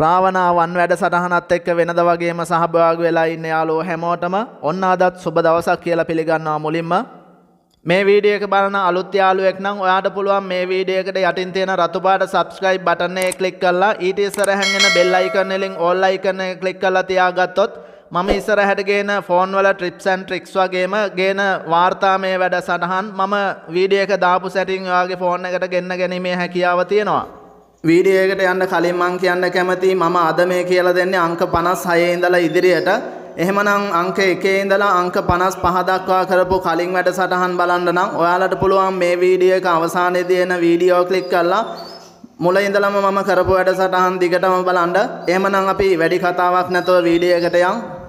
ප්‍රාවනාවන් වැඩසටහනත් එක්ක වෙනද වගේම සහභාග වෙලා ඉන්න යාලෝ හැමෝටම ඔන්න අදත් සුබ දවසක් කියලා පිළිගන්නවා මුලින්ම මේ වීඩියෝ එක බලන අලුත් යාළුවෙක් නම් ඔයාට පුළුවන් මේ වීඩියෝ එකට යටින් තියෙන රතු පාට subscribe button එක click කරලා ඊට ඉස්සරහින් එන bell icon එකෙන් all icon එක click කරලා තියාගත්තොත් මම ඉස්සරහට ගේන ෆෝන් වල ටිප්ස් ඇන්ඩ් ට්‍රික්ස් වගේම ගේන වාර්තාමය වැඩසටහන් මම වීඩියෝ එක දාපු සැටින් ඔයාගේ ෆෝන් එකට ගෙන්න ගැනීමේ හැකියාව තියෙනවා වීඩියෝයකට යන්න කලින් මං කියන්න කැමතියි මම අද මේ කියලා දෙන්නේ අංක 56 ඉඳලා ඉදිරියට. එහෙමනම් අංක 1 ඉඳලා අංක 55 දක්වා කරපු කලින් වැඩසටහන් බලන්න නම් ඔයාලට පුළුවන් මේ වීඩියෝ එක අවසානයේදී එන වීඩියෝ ක්ලික් කරලා මුල ඉඳලම මම කරපු වැඩසටහන් දිගටම බලන්න. එහෙමනම් අපි වැඩි කතාවක් නැතුව වීඩියෝ එකට යමු.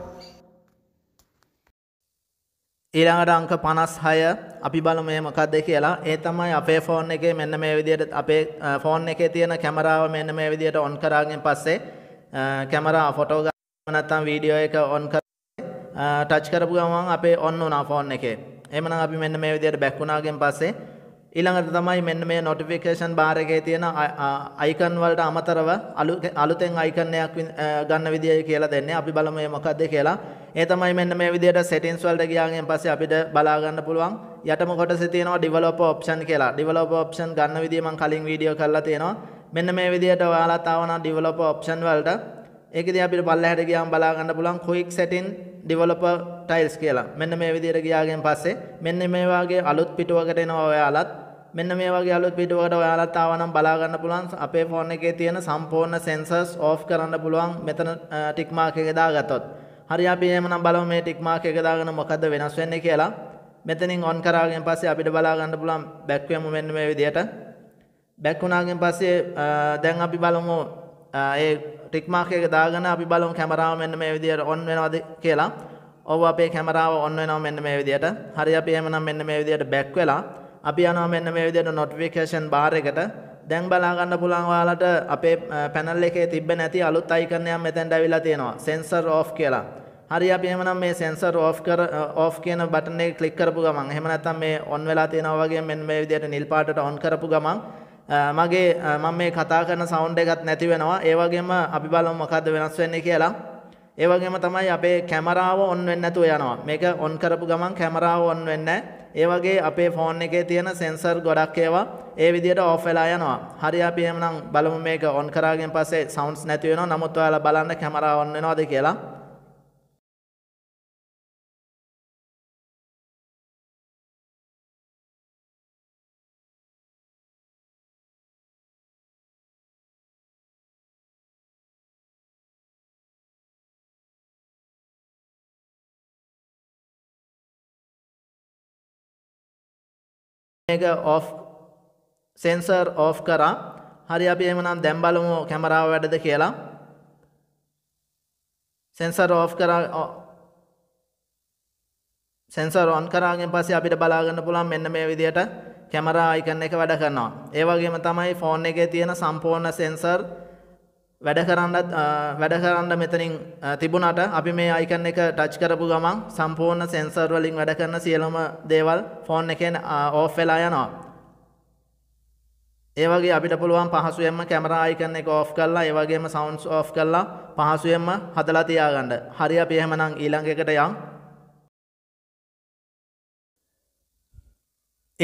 ඊළඟට අංක 56 අපි බලමු මේ මොකක්ද කියලා. ඒ තමයි අපේ ෆෝන් එකේ මෙන්න මේ විදිහට අපේ ෆෝන් එකේ තියෙන කැමරාව මෙන්න මේ විදිහට ඔන් කරාගෙන් පස්සේ කැමරා ෆොටෝ ගන්න නැත්නම් වීඩියෝ එක ඔන් කරලා ටච් කරපු ගමන් අපේ ඔන් වුණා ෆෝන් එකේ. එහෙමනම් අපි මෙන්න මේ විදිහට බැක් වුණාගෙන් පස්සේ ඊළඟට තමයි මෙන්න මේ notification bar එකේ තියෙන icon වලට අමතරව අලුතෙන් icon එකක් ගන්න විදියයි කියලා දෙන්නේ. අපි බලමු මේ මොකක්ද කියලා. ඒ තමයි මෙන්න මේ විදියට settings වලට ගියාගෙන් පස්සේ අපිට බලා ගන්න පුළුවන්. යටම කොටසේ තියෙනවා developer option කියලා. developer option ගන්න විදිය මම කලින් වීඩියෝ කරලා තියෙනවා. මෙන්න මේ විදියට ඔයාලත් ආවනම් developer option වලට ඒකදී අපිට පල්ලෙහාට ගියාම බලා ගන්න පුළුවන් quick setting developer tiles කියලා. මෙන්න මේ විදිහට ගියාගෙන් පස්සේ මෙන්න මේ වගේ අලුත් පිටුවකට එනවා ඔයාලත් මෙන්න මේ වගේ අලුත් වීඩියෝකට ඔයාලත් ආවනම් බලා ගන්න පුළුවන් අපේ ෆෝන් එකේ තියෙන සම්පූර්ණ සෙන්සර්ස් ඕෆ් කරන්න පුළුවන් මෙතන ටික් මාක් එක දාගත්තොත්. හරි අපි එහෙමනම් බලමු මේ ටික් මාක් එක දාගෙන මොකද්ද වෙනස් වෙන්නේ කියලා. මෙතනින් ඔන් කරාගෙන් පස්සේ අපිට බලා ගන්න පුළුවන් බැක් වෙමු මෙන්න මේ විදියට. බැක් වුණාගෙන් පස්සේ දැන් අපි බලමු ඒ ටික් මාක් එක දාගෙන අපි බලමු කැමරාව මෙන්න මේ විදියට ඔන් වෙනවද කියලා. ඔව් අපේ කැමරාව ඔන් වෙනවා මෙන්න මේ විදියට. හරි අපි එහෙමනම් මෙන්න මේ විදියට බැක් වෙලා අපි යනවා මෙන්න මේ විදිහට notification bar එකට දැන් බලා ගන්න පුළුවන් ඔයාලට අපේ panel එකේ තිබ්බ නැති අලුත් icon එකක් මෙතෙන්ට ඇවිල්ලා තියෙනවා sensor off කියලා. හරි අපි එහෙමනම් මේ sensor off කර off කියන බටන් එක ක්ලික් කරපු ගමන් එහෙම නැත්නම් මේ on වෙලා තියෙනවා වගේ මෙන්න මේ විදිහට නිල් පාටට on කරපු ගමන් මගේ මම මේ කතා කරන සවුන්ඩ් එකත් නැති වෙනවා ඒ වගේම අපි බලමු මොකද්ද වෙනස් වෙන්නේ කියලා ඒ වගේම තමයි අපේ කැමරාව ඔන් වෙන්නේ නැතුව යනවා මේක ඔන් කරපු ගමන් කැමරාව ඔන් වෙන්නේ ඒ වගේ අපේ ෆෝන් එකේ තියෙන සෙන්සර් ගොඩක් ඒවා ඒ විදිහට ඕෆ් වෙලා යනවා. හරි අපි එහෙනම් බලමු මේක ඔන් කරාගෙන් පස්සේ සවුන්ඩ්ස් නැති වෙනවා. නමුත් ඔයාලා බලන්න කැමරාව ඔන් වෙනවද කියලා. මේක ඔෆ් සෙන්සර් ඕෆ් කරා හරි අපි එමනම් දැම් බලමු කැමරාව වැඩද කියලා සෙන්සර් ඕෆ් කරා සෙන්සර් ඔන් කරාගෙන් පස්සේ අපිට බලාගන්න පුළුවන් මෙන්න මේ විදිහට කැමරා අයිකන් එක වැඩ කරනවා ඒ වගේම තමයි ෆෝන් එකේ තියෙන සම්පූර්ණ සෙන්සර් වැඩ කරන්නත් වැඩ කරන්න මෙතනින් තිබුණට අපි මේ අයිකන් එක ටච් කරපු ගමන් සම්පූර්ණ සෙන්සර් වලින් වැඩ කරන සියලුම දේවල් ෆෝන් එකෙන් ඕෆ් වෙලා යනවා. ඒ වගේ අපිට පුළුවන් පහසුවෙන්ම කැමරා අයිකන් එක ඕෆ් කරලා ඒ වගේම සවුන්ඩ්ස් ඕෆ් කරලා පහසුවෙන්ම හදලා තියාගන්න. හරි අපි එහෙමනම් ඊළඟ එකට යමු.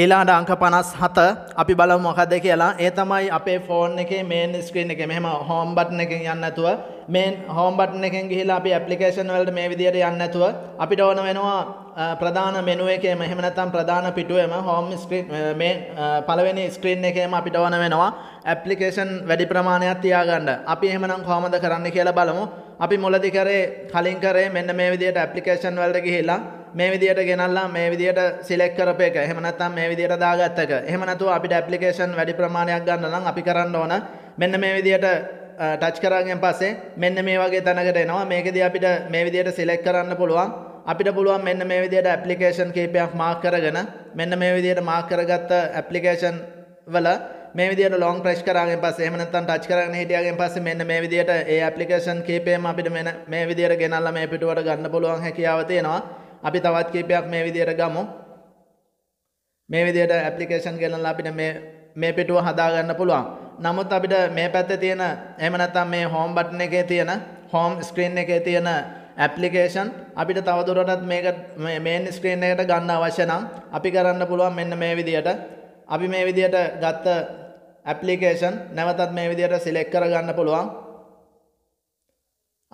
ඊලාට අංක පනස් හත අපි බල මොකද කියලා ඒ තමයි අපේ ෆෝන් එක මේන් ස්ක්‍රීන් එක මෙහම හෝම්බට් එක යන්නතුව මේන් හෝම්බට් එකෙන් ගිහිලා අපි ඇපලිකේෂන් වලට මේ විදියට යන්නතුව අපිට ඕන වෙනවා ප්‍රධාන මෙනුව එකේ මෙහෙම නැත්නම් ප්‍රධාන පිටුවෙම හෝම් ස්ක්‍රීන් මේ පළවෙනි ස්ක්‍රීන් එකේම අපිට ඕන වෙනවා ඇප්ලිකේෂන් වැඩි ප්‍රමාණයක් තියාගන්න. අපි එහෙමනම් කොහොමද කරන්න කියලා බලමු. අපි මුලදි කරේ කලින් කරේ මෙන්න මේ විදියට ඇප්ලිකේෂන් වලට ගිහිලා මේ විදියට ගෙනල්ලා මේ විදියට සිලෙක් කරප එක. එහෙම නැත්නම් මේ විදියට දාගත්ත එක. එහෙම නැතුව අපිට ඇප්ලිකේෂන් වැඩි ප්‍රමාණයක් ගන්න නම් අපි කරන්න ඕන මෙන්න මේ විදියට ටච් කරාගෙන් පස්සේ මෙන්න මේ වගේ තැනකට එනවා. මේකදී අපිට මේ විදියට සිලෙක් කරන්න පුළුවන්. අපිට පුළුවන් මෙන්න මේ විදියට ඇප්ලිකේෂන් කීපයක් මාක් කරගෙන මෙන්න මේ විදියට මාක් කරගත්ත ඇප්ලිකේෂන් වල මේ විදියට ලොන් ප්‍රෙස් කරාගෙන් පස්සේ එහෙම නැත්නම් ටච් කරගෙන හිටියාගෙන් පස්සේ මෙන්න මේ විදියට ඒ ඇප්ලිකේෂන් කීපෙම අපිට මේ විදියට ගෙනල්ලා මේ පිටුවට ගන්න පුළුවන් හැකියාව තියෙනවා. අපි තවත් කීපයක් මේ විදියට ගමු. මේ විදියට ඇප්ලිකේෂන් ගෙනල්ලා අපිට මේ මේ පිටුව හදාගන්න පුළුවන්. නමුත් අපිට මේ පැත්තේ තියෙන එහෙම නැත්නම් මේ හෝම් බටන් එකේ තියෙන හෝම් ස්ක්‍රීන් එකේ තියෙන ඇප්ලිකේෂන් අපිට තවදුරටත් මේක මේන් ස්ක්‍රීන් එකට ගන්න අවශ්‍ය නම් අපි කරන්න පුළුවන් මෙන්න මේ විදියට අපි මේ විදියට ගත්ත ඇප්ලිකේෂන් නැවතත් මේ විදියට සිලෙක්ට් කරගන්න පුළුවන්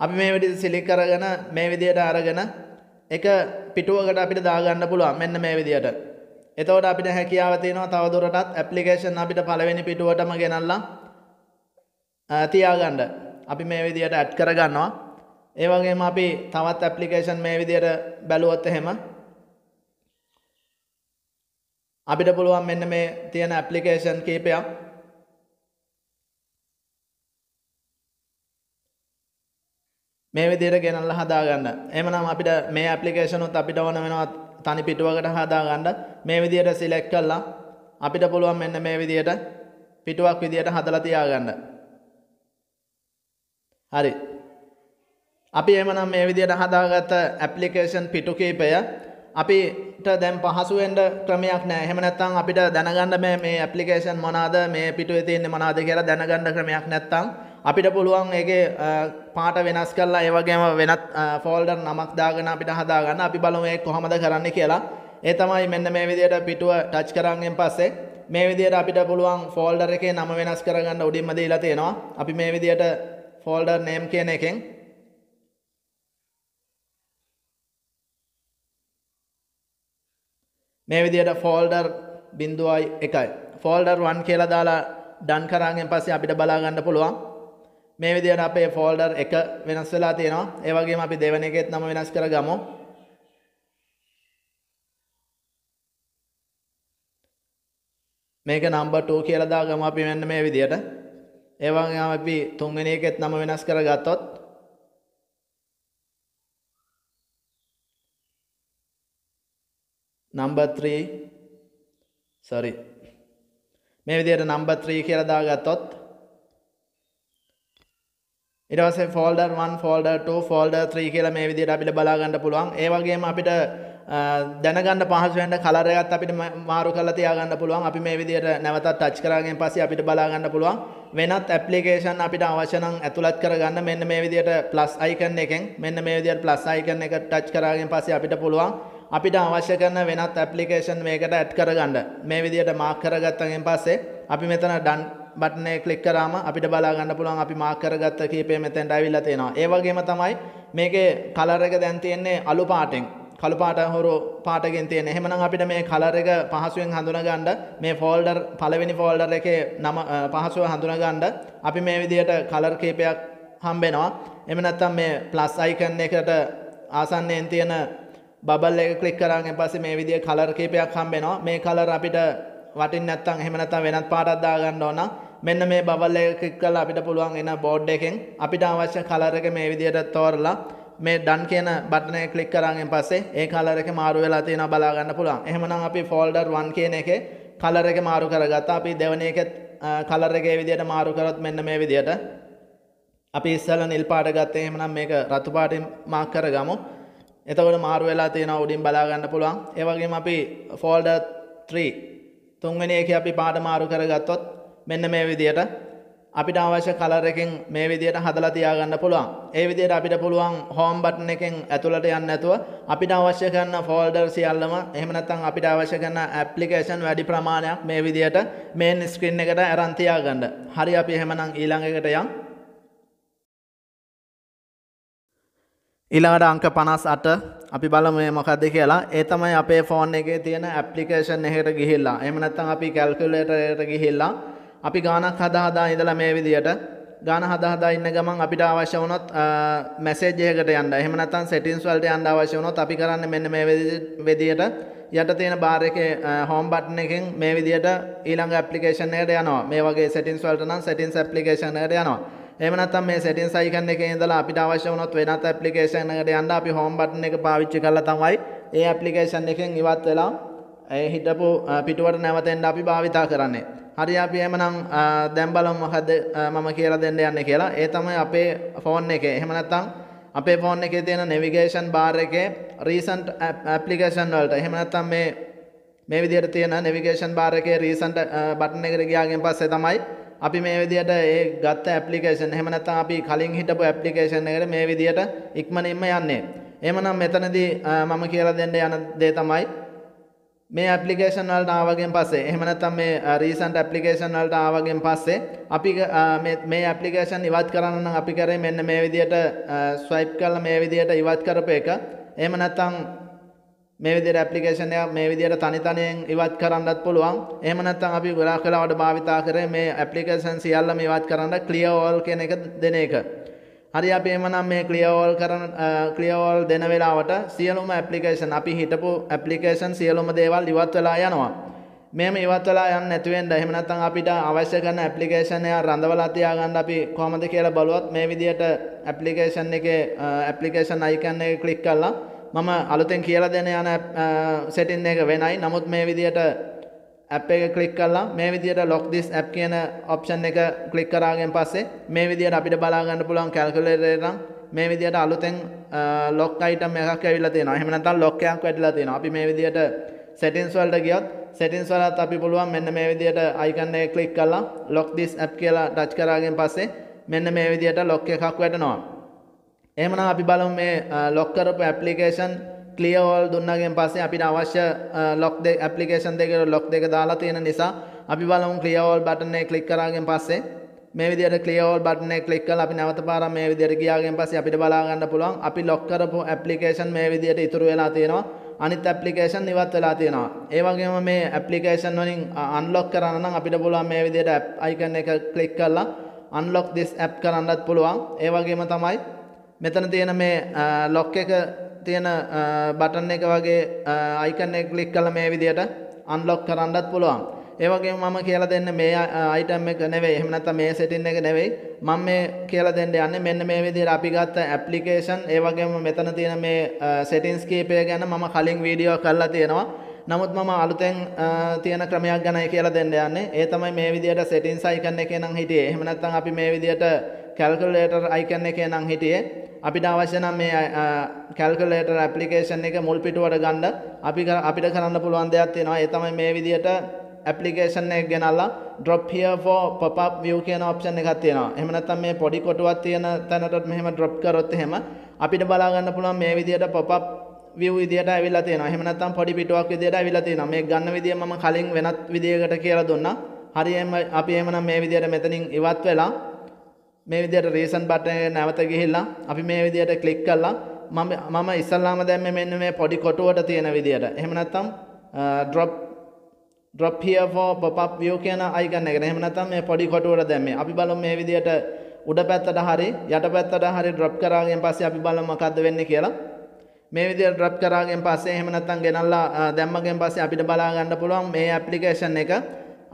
අපි මේ විදිහට සිලෙක්ට් කරගෙන මේ විදියට අරගෙන එක පිටුවකට අපිට දාගන්න පුළුවන් මෙන්න මේ විදියට. එතකොට අපිට හැකියාව තියෙනවා තවදුරටත් ඇප්ලිකේෂන් අපිට පළවෙනි පිටුවටම ගෙනල්ලා තියාගන්න. අපි මේ විදියට ඇඩ් කරගන්නවා. ඒ වගේම අපි තවත් ඇප්ලිකේෂන් මේ විදියට බැලුවොත් එහෙම අපිට පුළුවන් මෙන්න මේ තියෙන ඇප්ලිකේෂන් කීපයක් මේ විදිහට ගෙනල්ලා හදාගන්න. එහෙමනම් අපිට මේ ඇප්ලිකේෂන් උත් අපිට ඕන වෙනවා තනි පිටුවකට හදාගන්න. මේ විදිහට සිලෙක්ට් කළා අපිට පුළුවන් මෙන්න මේ විදිහට පිටුවක් විදිහට හදලා තියාගන්න. හරි. අපි එහෙමනම් මේ විදිහට හදාගත්ත ඇප්ලිකේෂන් පිටු කීපය අපිට දැන් පහසුවෙන්ට ක්‍රමයක් නෑ එහෙම නැත්තම් අපිට දැනගන්න මේ මේ ඇප්ලිකේෂන් මොනවාද මේ පිටුවේ තියෙන්නේ මොනවාද කියලා දැනගන්න ක්‍රමයක් නැත්තම් අපිට පුළුවන් ඒක පාට වෙනස් කරලා ඒවගේම වෙනත් ෆෝල්ඩර් නමක් දාගෙන අපිට හදාගන්න අපි බලමු ඒ කොහොමද කරන්න කියලා. ඒ තමයි මෙන්න මේ විදිහට පිටුව ටච් කරන්ගෙන් පස්සේ මේ විදිහට අපිට පුළුවන් ෆෝල්ඩර් එකේ නම වෙනස් කරගන්න උඩින්ම දීලා තියෙනවා. අපි මේ විදිහට ෆෝල්ඩර් නේම් කියන එකෙන් මේ විදිහට ෆෝල්ඩර් 0.1යි ෆෝල්ඩර් 1 කියලා දාලා ඩන් කරාගෙන් පස්සේ අපිට බලා ගන්න පුළුවන්. මේ විදියට අපේ ෆෝල්ඩර් එක වෙනස් වෙලා තියෙනවා. ඒ වගේම අපි දෙවෙන එකෙත් නම වෙනස් කරගමු. මේක නම්බර් 2 කියලා දාගමු අපි මෙන්න මේ විදියට. ඒ වගේම අපි තුන්වෙනි එකෙත් නම වෙනස් කරගත්තොත් number 3 sorry මේ විදියට number 3 කියලා දාගත්තොත් ඉටවස ෆෝල්ඩර් වන් ෆෝල්ඩට ෆෝල්ඩ ත්‍රී කියල මේ විදිට අපිට බලාගන්න පුළුවන් ඒවගේම අපිට දැනගන්න පහසුවෙන්ට කලරයත් අපිට මාරු කල තියාගන්න පුළුවන් අපි මේ විදියට නැවතත් ටච් කරගෙන් පස්සේ අපිට බලාගන්න පුළුවන් වෙනත් ඇප්ලිකේෂන් අපිට අවශ්‍යනම් ඇතුළත් කරගන්න මෙන්න මේ විදියට ප්ලස් අයිකන් එකෙන් මෙන්න මේ විදියට ප්ලස් අයිකන් එක ටච් කරගෙන් පස්සේ අපිට පුළුවන් අපිට අවශ්‍ය කරන වෙනත් ඇප්ලිකේෂන් මේකට ඇඩ් කරගන්න මේ විදියට මාක් කරගත්තගෙන් පස්සේ අපි මෙතන ඩන් බට්න එක ක්ලික් කරාම අපිට බලා ගන්න පුළුවන් අපි මාක් කරගත්ත කීපය මෙතෙන්ට ඇවිල්ලා තියෙනවා. ඒ වගේම තමයි මේකේ කලර් එක දැන් තියෙන්නේ අලු පාටෙන්. කළු පාට හොරු පාටකින් තියෙන. එහෙමනම් අපිට මේ කලර් එක පහසුවෙන් හඳුනා ගන්න මේ ෆෝල්ඩර් පළවෙනි ෆෝල්ඩර් එකේ නම පහසුව හඳුනා ගන්න අපි මේ විදිහට කලර් කීපයක් හම්බෙනවා. එම නැත්තම් මේ ප්ලස් අයිකන් එකට ආසන්නයෙන් තියෙන බබල් එක ක්ලික් කරාන් ඊපස්සේ මේ විදිහේ කලර් කීපයක් හම්බෙනවා. මේ කලර් අපිට වටින් නැත්තම් එහෙම නැත්තම් වෙනත් පාටක් දාගන්න ඕන නම් මෙන්න මේ බවල් එක ක්ලික් කරලා අපිට පුළුවන් එන බෝඩ් එකෙන් අපිට අවශ්‍ය කලර් එක මේ විදිහට තෝරලා මේ ඩන් කියන බටන එක ක්ලික් කරාගෙන් පස්සේ ඒ කලර් එක මාරු වෙලා තියෙනවා බලා ගන්න පුළුවන්. එහෙමනම් අපි ෆෝල්ඩර් 1 කියන එකේ කලර් එක මාරු කරගත්තා. අපි දෙවෙනි එකේ කලර් එක ඒ විදිහට මාරු කරොත් මෙන්න මේ විදිහට අපි ඉස්සෙල්ලා නිල් පාට ගත්තේ. එහෙමනම් මේක රතු පාටින් මාක් කරගමු. එතකොට මාරු වෙලා තියෙනවා උඩින් බලා ගන්න පුළුවන්. ඒ වගේම අපි ෆෝල්ඩර් 3 තුන්වෙනි එකේ අපි පාට මාරු කරගත්තොත් මෙන්න මේ විදියට අපිට අවශ්‍ය කලර් එකෙන් මේ විදියට හදලා තියාගන්න පුළුවන්. ඒ විදියට අපිට පුළුවන් හෝම් බටන් එකෙන් ඇතුළට යන්න නැතුව අපිට අවශ්‍ය කරන ෆෝල්ඩර් සියල්ලම එහෙම නැත්නම් අපිට අවශ්‍ය කරන ඇප්ලිකේෂන් වැඩි ප්‍රමාණයක් මේ විදියට මේන් ස්ක්‍රීන් එකට අරන් තියාගන්න. හරි අපි එහෙමනම් ඊළඟ එකට යමු. ඊළඟට අංක 58 අපි බලමු මේ මොකක්ද කියලා. ඒ තමයි අපේ ෆෝන් එකේ තියෙන ඇප්ලිකේෂන් එකට ගිහිල්ලා. එහෙම නැත්නම් අපි කැල්කියුලේටර් එකට ගිහිල්ලා අපි ගානක් හදාහදා ඉඳලා මේ විදියට ගාන හදාහදා ඉන්න ගමන් අපිට අවශ්‍ය වුණොත් මැසේජ් එකකට යන්න. එහෙම නැත්නම් සෙටින්ග්ස් වලට යන්න අවශ්‍ය වුණොත් අපි කරන්නේ මෙන්න මේ විදියට යට තියෙන බාර් එකේ හෝම් බටන් එකෙන් මේ විදියට ඊළඟ ඇප්ලිකේෂන් එකට යනවා. මේ වගේ සෙටින්ග්ස් වලට නම් සෙටින්ග්ස් ඇප්ලිකේෂන් එකට යනවා. එහෙම නැත්නම් මේ සෙටින්ග්ස් අයිකන් එකේ ඉඳලා අපිට අවශ්‍ය වුණොත් වෙනත් ඇප්ලිකේෂන් එකකට යන්න අපි හෝම් බටන් එක පාවිච්චි කරලා තමයි ඒ ඇප්ලිකේෂන් එකෙන් ඉවත් වෙලා ඒ හිටපු පිටුවට නැවතෙන්ඩ අපි භාවිතා කරන්නේ හරි අපි එහෙමනම් දැන් බලමු මොකද මම කියලා දෙන්න යන්නේ කියලා. ඒ තමයි අපේ ෆෝන් එකේ. එහෙම නැත්නම් අපේ ෆෝන් එකේ තියෙන navigation bar එකේ recent application වලට. එහෙම නැත්නම් මේ මේ විදිහට තියෙන navigation bar එකේ recent button එකට ගියාගෙන් පස්සේ තමයි අපි මේ විදිහට ඒ ගත්ත ඇප්ලිකේෂන් එහෙම නැත්නම් අපි කලින් හිටපු ඇප්ලිකේෂන් එකට මේ විදිහට ඉක්මනින්ම යන්නේ. එහෙමනම් මෙතනදී මම කියලා දෙන්න යන දේ තමයි මේ ඇපලිකේෂන් වලට ආවගෙන් පස්සේ එහෙම නැත්නම් මේ රීසන්ට් ඇපලිකේෂන් වලට ආවගෙන් පස්සේ අපි මේ ඇපලිකේෂන් ඉවත් කරන්න නම් අපි කරේ මෙන්න මේ විදියට ස්වයිප් කරලා මේ විදියට ඉවත් කරපු එක එහෙම නැත්නම් මේ විදියට ඇපලිකේෂන් එක මේ විදියට තනි තනියෙන් ඉවත් කරන්නත් පුළුවන් එහෙම නැත්නම් අපි ගොඩාක් වෙලාවට භාවිතා කරේ මේ ඇපලිකේෂන් සියල්ලම ඉවත් කරන්න ක්ලියර් ඕල් කියන එක දෙන එක හරි අපි එමනම් මේ ක්ලියෝල් කරන ක්ලියෝල් දෙන වෙලාවට සියලුම ඇප්ලිකේෂන් අපි හිටපු ඇප්ලිකේෂන් සියලුම දේවල් ඉවත් වෙලා යනවා. මේම ඉවත් වෙලා යන්න නැති වෙන්න එහෙම නැත්නම් අපිට අවශ්‍ය කරන ඇප්ලිකේෂන් එක රඳවලා තියාගන්න අපි කොහොමද කියලා බලුවත් මේ විදියට ඇප්ලිකේෂන් එකේ ඇප්ලිකේෂන් අයිකන් එක ක්ලික් කරලා මම අලුතෙන් කියලා දෙන යන සෙටින් එක වෙනයි. නමුත් මේ විදියට ඇප් එක කලික් කරලා මේ විදියට ලොක් දිස් ඇප් කියන ඔප්ෂන් එක කලික් කරාගෙන් පස්සේ මේ විදියට අපිට බලාගන්න පුළුවන් කැල්කුලේටරෙන් මේ විදියට අලුතෙන් ලොක් අයිටම් එකක් ඇවිල්ලා තියෙනවා. එහෙම නැත්නම් ලොක් එකක් වැඩිලා තියෙනවා. අපි මේ විදියට settings වලට ගියොත් settings වලත් අපි පුළුවන් මෙන්න මේ විදියට icon එක click කරලා lock this app කියලා touch කරාගෙන් පස්සේ මෙන්න මේ විදියට lock එකක් වැටෙනවා. එහෙමනම් අපි බලමු මේ lock කරපු application ක්ලියෝල් දුන්නගෙන් පස්සේ අපිට අවශ්‍ය ලොක් ඇපලිකේෂන් දෙකට ලොක් දෙක දාලා තියෙන නිසා අපි බලමු ක්ලියෝල් බටනේ ක්ලික් කරාගෙන් පස්සේ මේ විදිහට ක්ලියෝල් බටනේ ක්ලික් කරලා අපි නැවත පාරක් මේ විදිහට ගියාගෙන් පස්සේ අපිට බලා ගන්න පුළුවන් අපි ලොක් කරපු ඇප්ලිකේෂන් මේ විදිහට ඉතුරු වෙලා තියෙනවා අනිත් ඇප්ලිකේෂන් ඉවත් වෙලා තියෙනවා ඒ වගේම මේ ඇප්ලිකේෂන් වලින් අන්ලොක් කරන්න නම් අපිට පුළුවන් මේ විදිහට ඇප් අයිකන් එක ක්ලික් කරලා අන්ලොක් this app කරන්නත් පුළුවන් ඒ වගේම තමයි මෙතන තියෙන මේ ලොක් එක තියෙන බටන් එක වගේ අයිකන් එක ක්ලික් කළා මේ විදියට අන්ලොක් කරන්නත් පුළුවන්. ඒ වගේම මම කියලා දෙන්නේ මේ අයිටම් එක නෙවෙයි. එහෙම නැත්නම් මේ සෙටින් එක නෙවෙයි. මම මේ කියලා දෙන්න යන්නේ මෙන්න මේ විදියට අපි ගත්ත ඇප්ලිකේෂන් ඒ වගේම මෙතන තියෙන මේ සෙටින්ස් කීපය ගැන මම කලින් වීඩියෝ කරලා තියෙනවා. නමුත් මම අලුතෙන් තියෙන ක්‍රමයක් ගැනයි කියලා දෙන්න යන්නේ. ඒ තමයි මේ විදියට සෙටින්ස් අයිකන් එකේ නම් හිටියේ. එහෙම නැත්නම් අපි මේ විදියට කැල්කලේටර් අයිකන්න එක නම් හිටියේ අපිට අවශ්‍ය නම් මේ කැල්කලේටර් ඇප්ලිකේෂන් එක මුල් පිටුවට ගන්න අපි අපිට කරන්න පුළුවන් දෙයක් තියෙනවා ඒ තමයි මේ විදිහට ඇපලිකේෂන් එක ගෙනල්ලා drop here for popup view කියන ඔප්ෂන් එකක් තියෙනවා. එහෙම නැත්නම් මේ පොඩි කොටුවක් තියෙන තැනට මෙහෙම ඩ්‍රොප් කරොත් එහෙම අපිට බලා ගන්න පුළුවන් මේ විදිහට පොප්අප් view විදිහට ඇවිල්ලා තියෙනවා. එහෙම නැත්නම් පොඩි පිටුවක් විදිහට ඇවිල්ලා තියෙනවා. මේ ගන්න විදිය මම කලින් වෙනත් විදියකට කියලා දුන්නා. හරියම අපි එහෙමනම් මේ විදිහට මෙතනින් ඉවත් වෙලා මේ විදියට රේසන් බටන නැවත ගිහිල්ලා අපි මේ විදියට ක්ලික් කළා මම මම ඉස්සල්ලාම දැම්මේ මෙන්න මේ පොඩි කොටුවට තියෙන විදියට. එහෙම නැත්නම් drop drop here for pop up view කියන icon එක. එහෙම නැත්නම් මේ පොඩි කොටුවට දැම්මේ. අපි බලමු මේ විදියට උඩ පැත්තට හරි යට පැත්තට හරි drop කරාගෙන් පස්සේ අපි බලමු මොකද්ද වෙන්නේ කියලා. මේ විදියට drop කරාගෙන් පස්සේ එහෙම නැත්නම් ගෙනල්ලා දැම්මගෙන් පස්සේ අපිට බලා ගන්න පුළුවන් මේ application එක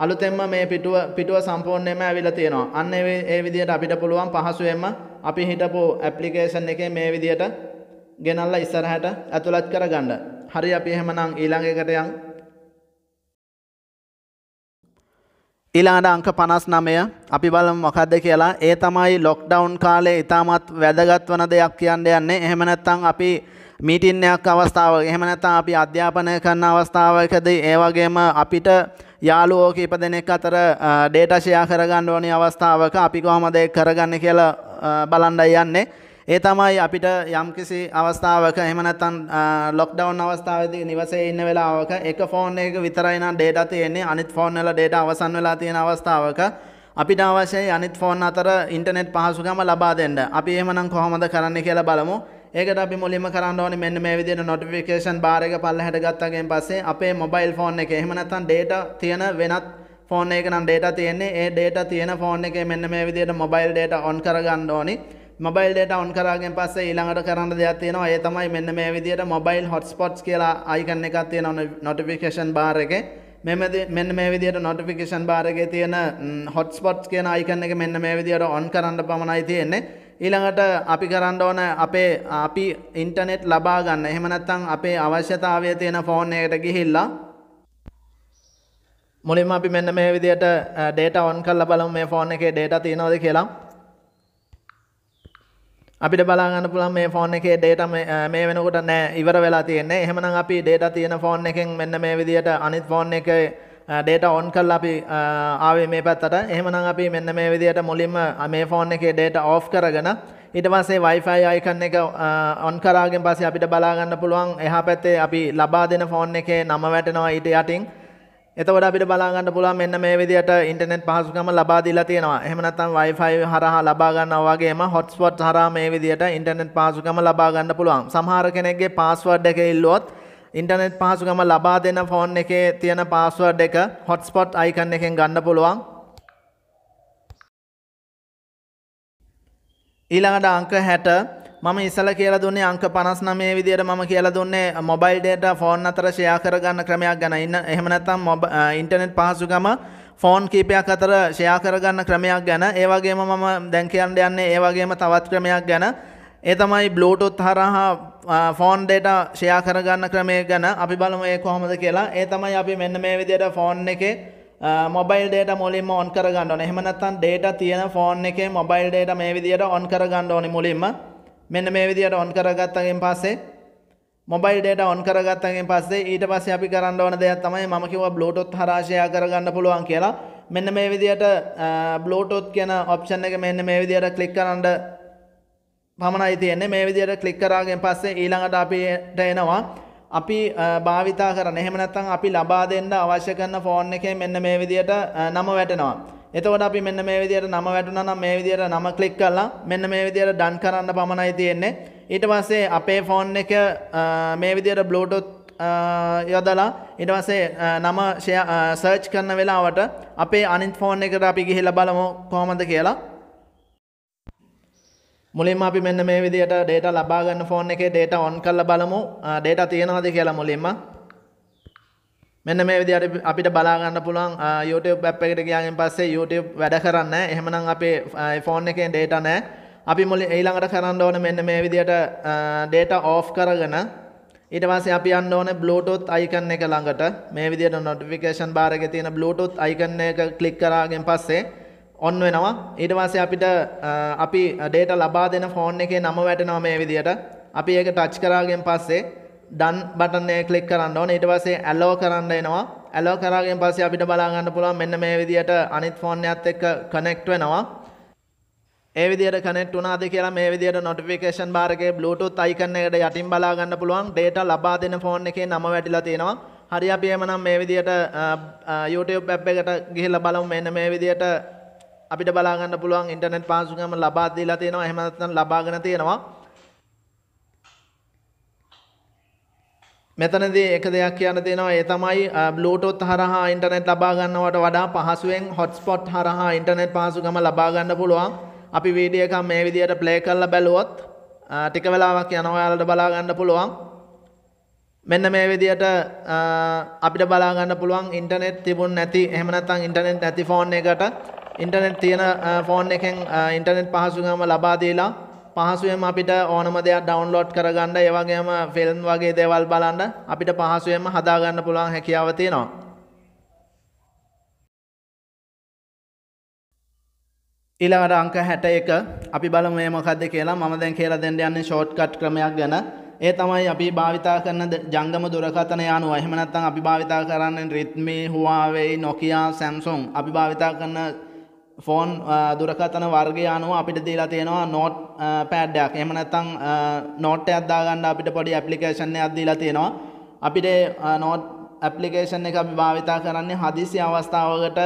අලුතෙන්ම මේ පිටුව පිටුව සම්පූර්ණයෙන්ම ඇවිල්ලා තියෙනවා. අන්න ඒ විදිහට අපිට පුළුවන් පහසුවෙන්ම අපි හිටපු ඇප්ලිකේෂන් එකේ මේ විදිහට ගෙනල්ලා ඉස්සරහට ඇතුළත් කරගන්න. හරි අපි එහෙමනම් ඊළඟ එකට යන්. ඊළඟට අංක 59 අපි බලමු මොකද්ද කියලා. ඒ තමයි ලොක්ඩවුන් කාලේ ඉතාමත් වැදගත් වන දෙයක් කියන්න යන්නේ. එහෙම නැත්නම් අපි මීටින්නයක් අවස්ථාව එහෙම නැත්නම් අපි අධ්‍යාපනය කරන අවස්ථාවකදී ඒ වගේම අපිට යාළුවෝ කීප දෙනෙක් අතර ඩේටා ෂෙයා කරගන්න ඕනි අවස්ථාවක අපි කොහොමද ඒක කරගන්නේ කියලා බලන්නයි යන්නේ. ඒ තමයි අපිට යම්කිසි අවස්ථාවක එහෙම නැත්නම් ලොක්ඩවුන් අවස්ථාවේදී නිවසේ ඉන්න වෙලාවක එක ෆෝන් එකක විතරයි නම් ඩේටා තියෙන්නේ අනිත් ෆෝන් වල ඩේටා අවසන් වෙලා තියෙන අවස්ථාවක අපිට අවශ්‍යයි අනිත් ෆෝන් අතර ඉන්ටර්නෙට් පහසුකම ලබා දෙන්න. අපි එහෙමනම් කොහොමද කරන්නේ කියලා බලමු. ඒකට අපි මුලින්ම කරන්න ඕනේ මෙන්න මේ විදිහට notification bar එක පල්ලහැට ගත්තගෙන් පස්සේ අපේ mobile phone එකේ එහෙම නැත්නම් data තියෙන වෙනත් ෆෝන් එක නම් ඩේට තියෙන්නේ ඒ ඩේට තියෙන ෆෝන් එකේ මෙන්න මේ විදිහට මොබයිල් ඩේට ඔන් කරගන්න ඕනි මොබයිල් ඩේට ඔන් කරාගෙන් පස්සේ ඊළඟට කරන්න දෙයක් තියෙනවා ඒ තමයි මෙන්න මේ විදිහට මොබයිල් හොට්ස්පොට්ස් කියලා අයිකන් එකක් තියෙනවා නොටිෆිකේෂන් බාර් එකේ මෙන්න මේ විදිහට නොටිෆිකේෂන් බාර් එකේ තියෙන හොට්ස්පොට්ස් කියන අයිකන් එක මෙන්න මේ විදිහට ඔන් කරන්න පමණයි තියෙන්නේ ඊළඟට අපි කරන්න ඕන අපේ අපි ඉන්ටනෙට් ලබා ගන්න එහෙම නැත්නම් අපේ අවශ්‍යතාවය තියෙන ෆෝන් එකට ගිහිල්ලා මුලින්ම අපි මෙන්න මේ විදිහට data on කරලා බලමු මේ ෆෝන් එකේ data තියෙනවද කියලා. අපිට බලා ගන්න පුළුවන් මේ ෆෝන් එකේ data මේ වෙනකොට නෑ ඉවර වෙලා තියෙන්නේ. එහෙමනම් අපි data තියෙන ෆෝන් එකෙන් මෙන්න මේ විදිහට අනිත් ෆෝන් එකේ ඩේට ඔන් කල් අපි ආවේ මේ පැත්තට එහෙමනම් අපි මෙන්න මේ විදිහට මුලින්ම මේ ෆෝන් එකේ ඩේට ඕෆ් කරගෙන ඊට පස්සේ Wi-Fi icon එක on කරාගෙන් පස්සේ අපිට බලා ගන්න පුළුවන් එහා පැත්තේ අපි ලබා දෙන ෆෝන් එකේ නම වැටෙනවා ඊට යටින්. එතකොට අපිට බලා ගන්න පුළුවන් මෙන්න මේ විදිහට ඉන්ටර්නෙට් පහසුකම ලබා දීලා තියෙනවා. එහෙම නැත්නම් Wi-Fi හරහා ලබා ගන්නවා වගේම hotspot හරහා මේ විදිහට ඉන්ටර්නෙට් පහසුකම ලබා ගන්න පුළුවන්. සමහර කෙනෙක්ගේ password එක ඉල්ලුවොත් ඉන්ටනෙට් පහසුකම ලබා දෙන ෆෝන් එකේ තියෙන පාස්ුවඩ් එක හොට්ස්පොට් අයිකන් එකෙන් ගන්න පුළුවන් ඊළඟට අංක හැට මම ඉසල කියල දුන්නේ අංක පනස් නමේ විදියට මම කියල දුන්නේ මොබයිල් ඩේට ෆෝන් අතර ෂයා කරගන්න ක්‍රමයක් ගැන ඉන්න එහෙමනැත්තම් ඉන්ටනෙට් පහසුගම ෆෝන් කීපයක් අතර ෂයා කරගන්න ක්‍රමයක් ගැන ඒවගේම මම දැන්කයන්ට යන්නේ ඒවගේම තවත් ක්‍රමයක් ගැන ඒ තමයි බ්ලෝටුත් හරහා ෆෝන් ඩේට ෂයා කරගන්න ක්‍රමය ගැන අපි බලම ඒ කොහොමද කියලා ඒ තමයි අපි මෙන්න මේ විදියට ෆෝන් එක මොබයිල් ඩේට මුලින්ම ඔන් කරගන්න එහෙමනත්තන් ඩේට තියෙන ෆෝන් එකේ මොබයිල් ඩේට මේ විදියට ඔන් කරගන්න ඕනි මුලින්ම මෙන්න මේ විදියට ඔන් කරගත්තගෙන් පස්සේ මොබයිල් ඩේට ඔන් කරගත්තගෙන් පස්සේ ඊට පස්සේ අපි කරන්න ඕන දෙයක් තමයි මම කිව්වා බ්ලූටූත් හරහා කරගන්න පුළුවන් කියලා මෙන්න මේ විදියට බ්ලූටූත් කියන ඔප්ෂන් එක මෙන්න මේ විදියට ක්ලික් කරන්න පමණයි තියන්නේ මේ විදියට ක්ලික් කරාගෙන් පස්සේ ඊළඟට අපිට එනවා අපි භාවිතා කරන එහෙම නැත්නම් අපි ලබා දෙන්න අවශ්‍ය කරන ෆෝන් එකේ මෙන්න මේ විදියට නම වැටෙනවා. එතකොට අපි මෙන්න මේ විදියට නම වැටුණා නම් මේ විදියට නම ක්ලික් කරලා මෙන්න මේ විදියට ඩන් කරන්න පමණයි තියෙන්නේ. ඊට පස්සේ අපේ ෆෝන් එක මේ විදියට Bluetooth යොදලා ඊට පස්සේ නම සර්ච් කරන වෙලාවට අපේ අනිත් ෆෝන් එකට අපි ගිහිල්ලා බලමු කොහොමද කියලා. මුලින්ම අපි මෙන්න මේ විදිහට data ලබා ගන්න ෆෝන් එකේ data on කරලා බලමු data තියෙනවද කියලා මුලින්ම මෙන්න මේ විදිහට අපිට බලා ගන්න පුළුවන් YouTube app එකට ගියාගෙන් පස්සේ YouTube වැඩ කරන්නේ නැහැ එහෙමනම් අපේ ෆෝන් එකේ data නැහැ අපි මුලින් ඊළඟට කරන්න ඕන මෙන්න මේ විදිහට data off කරගෙන ඊට පස්සේ අපි යන්න ඕනේ Bluetooth icon එක ළඟට මේ විදිහට notification bar එකේ තියෙන Bluetooth icon එක ක්ලික් කරාගෙන් පස්සේ ඔන් වෙනවා ඊට පස්සේ අපිට අපි ඩේටා ලබා දෙන ෆෝන් එකේ නම වැටෙනවා මේ විදියට අපි ඒක ටච් කරාගෙන් පස්සේ ඩන් බටන් එක ක්ලික් කරන්න ඕනේ ඊට පස්සේ ඇලෝ කරන්න එනවා ඇලෝ කරාගෙන් පස්සේ අපිට බලා ගන්න පුළුවන් මෙන්න මේ විදියට අනිත් ෆෝන් එකත් එක්ක කනෙක්ට් වෙනවා ඒ විදියට කනෙක්ට් වුණාද කියලා මේ විදියට notification bar එකේ bluetooth icon එකට යටින් බලා ගන්න පුළුවන් data ලබා දෙන phone එකේ නම වැටිලා තියෙනවා. හරි අපි එමනම් මේ විදියට YouTube app එකට ගිහිල්ලා බලමු මෙන්න මේ විදියට අපිට බලාගන්න පුළුවන් ඉන්ටර්නෙට් පාසුකම ලබා දීලා තියෙනවා එහෙම නැත්නම් ලබාගෙන තියෙනවා මෙතනදී එක දෙයක් කියන්න තියෙනවා ඒ තමයි බ්ලූටූත් හරහා ඉන්ටර්නෙට් ලබා ගන්නවට වඩා පහසුවෙන් හොට්ස්පොට් හරහා ඉන්ටර්නෙට් පහසුකම ලබා ගන්න පුළුවන් අපි වීඩියෝ එකක් මේ විදියට ප්ලේ කරලා බැලුවොත් ටික වෙලාවක් යනවා ඔයාලට බලා ගන්න පුළුවන් මෙන්න මේ විදියට අපිට බලාගන්න පුළුවන් ඉන්ටර්නෙට් තිබුණ නැති එහෙම නැත්නම් ඉන්ටර්නෙට් නැති ෆෝන් එකකට ඉන්ටර්නෙට් තියෙන ෆෝන් එකෙන් ඉන්ටර්නෙට් පහසුකම ලබා දීලා පහසුවෙන් අපිට ඕනම දෙයක් ඩවුන්ලෝඩ් කරගන්න ඒ වගේම ෆිල්ම් වගේ දේවල් බලන්න අපිට පහසුවෙන්ම හදාගන්න පුළුවන් හැකියාව තියෙනවා. ඊළඟට අංක 61 අපි බලමු මේ මොකද්ද කියලා මම දැන් කියලා දෙන්න යන්නේ ෂෝට්කට් ක්‍රමයක් ගැන. ඒ තමයි අපි භාවිතා කරන ජංගම දුරකථන යානුව. එහෙම නැත්නම් අපි භාවිතා කරන්නේ Redmi, Huawei, Nokia, Samsung. අපි භාවිතා කරන ෆෝන් uh, දුරකථන වර්ගය අනුව අපිට දීලා තියෙනවා නෝට් පෑඩ්ඩයක් uh, එහෙම නැත්නම් නෝට් uh, එකක් දාගන්න අපිට පොඩි ඇප්ලිකේෂන් එකක් දීලා තියෙනවා අපිට නෝට් ඇප්ලිකේෂන් එක අපි භාවිතා කරන්නේ හදිසි අවස්ථාවකට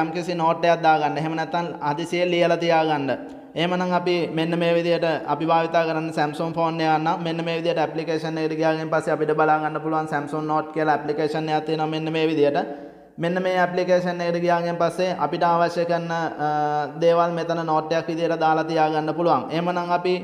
යම්කිසි නෝට් එකක් දාගන්න එහෙම නැත්නම් හදිසියෙන් ලියලා තියාගන්න එහෙමනම් අපි මෙන්න මේ විදිහට අපි භාවිතා කරන්නේ Samsung ෆෝන් එකක් නම් මෙන්න මේ විදිහට ඇප්ලිකේෂන් එකට ගියාගෙන් පස්සේ අපිට බලා ගන්න පුළුවන් Samsung Note කියලා ඇප්ලිකේෂන් එකක් තියෙනවා මෙන්න මේ විදිහට මෙන්න මේ ඇප්ලිකේෂන් එකට ගියාගෙන් පස්සේ අපිට අවශ්‍ය කරන දේවල් මෙතන නෝට් එකක් විදිහට දාලා තියාගන්න පුළුවන්. එහෙමනම් අපි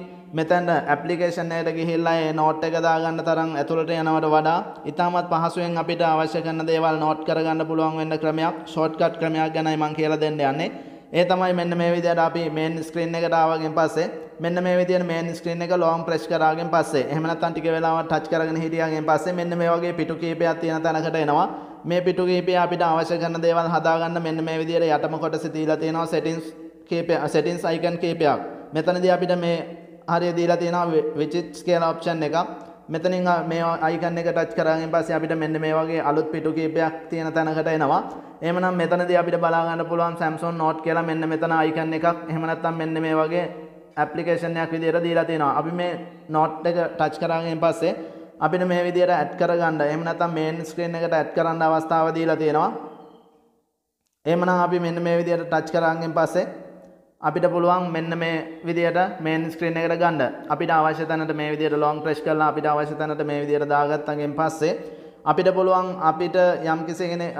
මෙතන ඇප්ලිකේෂන් එකට ගිහිල්ලා ඒ නෝට් එක දාගන්න තරම් ඇතුළට යනවට වඩා ඉතාමත් පහසුවෙන් අපිට අවශ්‍ය කරන දේවල් නෝට් කරගන්න පුළුවන් වෙන්න ක්‍රමයක් ෂෝට්කට් ක්‍රමයක් ගැනයි මම කියලා දෙන්න යන්නේ. ඒ තමයි මෙන්න මේ විදිහට අපි මේන් ස්ක්‍රීන් එකට ආවගෙන් පස්සේ මෙන්න මේ විදිහට මේන් ස්ක්‍රීන් එක ලොම් ප්‍රෙස් කරාගෙන් පස්සේ එහෙම නැත්නම් ටික වෙලාවක් ටච් කරගෙන හිටියාගෙන් පස්සේ මෙන්න මේ වගේ පිටු කීපයක් තියෙන තැනකට එනවා. මේ පිටු කීපය අපිට අවශ්‍ය කරන දේවල් හදාගන්න මෙන්න මේ විදිහට යටම කොටස දීලා තියෙනවා settings කීපය settings icon කීපයක්. මෙතනදී අපිට මේ හරිය දීලා තියෙනවා widgets කියලා option එකක්. මෙතනින් මේ icon එක touch කරාගෙන් පස්සේ අපිට මෙන්න මේ වගේ අලුත් පිටු කීපයක් තියෙන තැනකට එනවා. එහෙමනම් මෙතනදී අපිට බලා ගන්න පුළුවන් Samsung Note කියලා මෙන්න මෙතන icon එකක්. එහෙම නැත්නම් මෙන්න මේ වගේ application එකක් විදිහට දීලා තියෙනවා. අපි මේ Note එක touch කරාගෙන් පස්සේ අපිට මේ විදියට ඇඩ් කරගන්න එහෙම නැත්නම් මේන් ස්ක්‍රීන් එකට ඇඩ් කරන්න අවස්ථාව දීලා තියෙනවා එහෙමනම් අපි මෙන්න මේ විදියට ටච් කරාගෙන් පස්සේ අපිට පුළුවන් මෙන්න මේ විදියට මේන් ස්ක්‍රීන් එකට ගන්න අපිට අවශ්‍ය තැනට මේ විදියට ලොං ප්‍රෙස් කරලා අපිට අවශ්‍ය තැනට මේ විදියට දාගත්තාගෙන් පස්සේ අපිට පුළුවන් අපිට යම්කිසි කෙනෙක්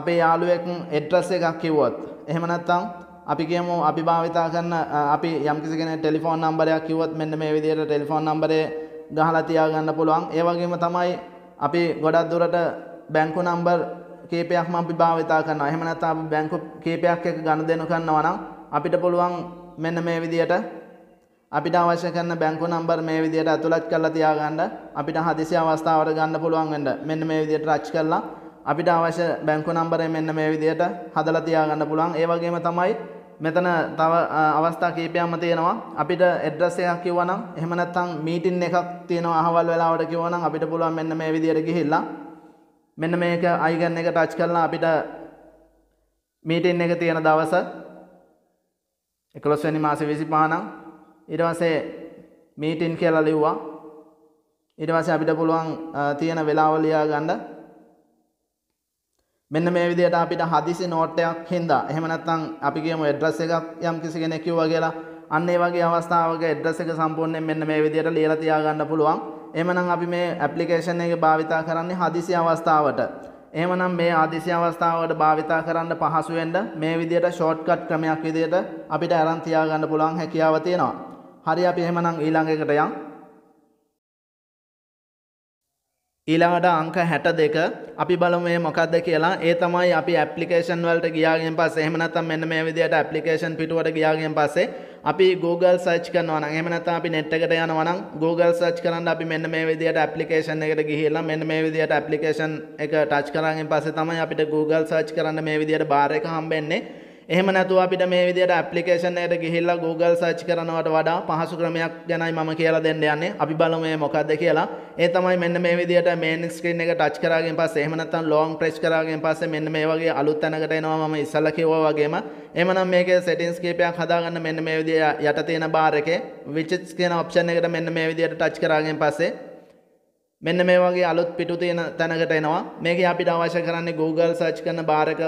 අපේ යාළුවෙක් ඇඩ්‍රස් එකක් කිව්වොත් එහෙම නැත්නම් අපි කියමු අපි භාවිතා කරන අපි යම්කිසි කෙනෙක් ටෙලිෆෝන් නම්බරයක් කිව්වොත් මෙන්න මේ විදියට ටෙලිෆෝන් නම්බරේ ගහලා තියාගන්න පුළුවන්. ඒ වගේම තමයි අපි ගොඩක් දුරට බැංකු නම්බර් කීපයක්ම අපි භාවිතා කරනවා. එහෙම නැත්නම් අපි බැංකු කීපයක් එක ගනුදෙනු කරනවා නම් අපිට පුළුවන් මෙන්න මේ විදියට අපිට අවශ්‍ය කරන බැංකු නම්බර් මේ විදියට ඇතුළත් කරලා තියාගන්න අපිට හදිසි අවස්ථාවට ගන්න පුළුවන් වෙන්න මෙන්න මේ විදියට රච් කරලා අපිට අවශ්‍ය බැංකු නම්බරය මෙන්න මේ විදියට හදලා තියාගන්න පුළුවන් ඒ වගේම තමයි මෙතන තව අවස්ථා කීපයක්ම තියෙනවා අපිට ඇඩ්‍රස් එකක් කිව්වනම් එහෙම නැත්නම් මීටින් එකක් තියෙනවා අහවල් වෙලාවට කිව්වනම් අපිට පුළුවන් මෙන්න මේ විදියට ගිහිල්ලා මෙන්න මේක අයිකන් එක ටච් කරලා අපිට මීටින් එක තියෙන දවස 11 වෙනි මාසේ 25 නම් ඊට පස්සේ මීටින් කියලා ලිව්වා ඊට පස්සේ අපිට පුළුවන් තියෙන වෙලාව ලියා ගන්න මෙන්න මේ විදිහට අපිට හදිසි නෝට් එකක් හින්දා එහෙම නැත්නම් අපි කියමු ඇඩ්‍රස් එකක් යම් කිසි කෙනෙක් කිව්වා කියලා අන්න ඒ වගේ අවස්ථාවක ඇඩ්‍රස් එක සම්පූර්ණයෙන් මෙන්න මේ විදිහට ලියලා තියාගන්න පුළුවන්. එහෙමනම් අපි මේ ඇප්ලිකේෂන් එක භාවිතා කරන්නේ හදිසි අවස්ථාවට. එහෙමනම් මේ හදිසි අවස්ථාවට භාවිතා කරන්න පහසු වෙන්න මේ විදිහට ෂෝට්කට් ක්‍රමයක් විදිහට අපිට අරන් තියාගන්න පුළුවන් හැකියාව තියෙනවා. හරි අපි එහෙමනම් ඊළඟ එකට යමු. ඊළඟට අංක 62 අපි බලමු මේ මොකක්ද කියලා. ඒ තමයි අපි ඇප්ලිකේෂන් වලට ගියාගෙන් පස්සේ එහෙම නැත්නම් මෙන්න මේ විදිහට ඇප්ලිකේෂන් පිටුවට ගියාගෙන් පස්සේ අපි Google search කරනවා නම් එහෙම නැත්නම් අපි net එකට යනවා නම් Google search කරන්න අපි මෙන්න මේ විදිහට ඇප්ලිකේෂන් එකට ගිහිල්ලා මෙන්න මේ විදිහට ඇප්ලිකේෂන් එක touch කරාගෙන් පස්සේ තමයි අපිට Google search කරන්න මේ විදිහට බාර් එක හම්බෙන්නේ. එහෙම නැතුව අපිට මේ විදිහට ඇප්ලිකේෂන් එකට ගිහිල්ලා Google search කරනවට වඩා පහසු ක්‍රමයක් ගැනයි මම කියලා දෙන්න යන්නේ. අපි බලමු මේ මොකක්ද කියලා. ඒ තමයි මෙන්න මේ විදිහට main screen එක touch කරාගෙන් පස්සේ එහෙම නැත්නම් long press කරාගෙන් පස්සේ මෙන්න මේ වගේ අලුත් තැනකට එනවා මම ඉස්සලා කිව්වා වගේම. එහෙමනම් මේකේ settings කීපයක් හදාගන්න මෙන්න මේ විදිහ යට තියෙන බාර් එකේ widgets කියන option එකට මෙන්න මේ විදිහට touch කරාගෙන් පස්සේ මෙන්න මේ වගේ අලුත් පිටු තියෙන තැනකට එනවා මේක අපිට අවශ්‍ය කරන්නේ Google සර්ච් කරන බාර් එක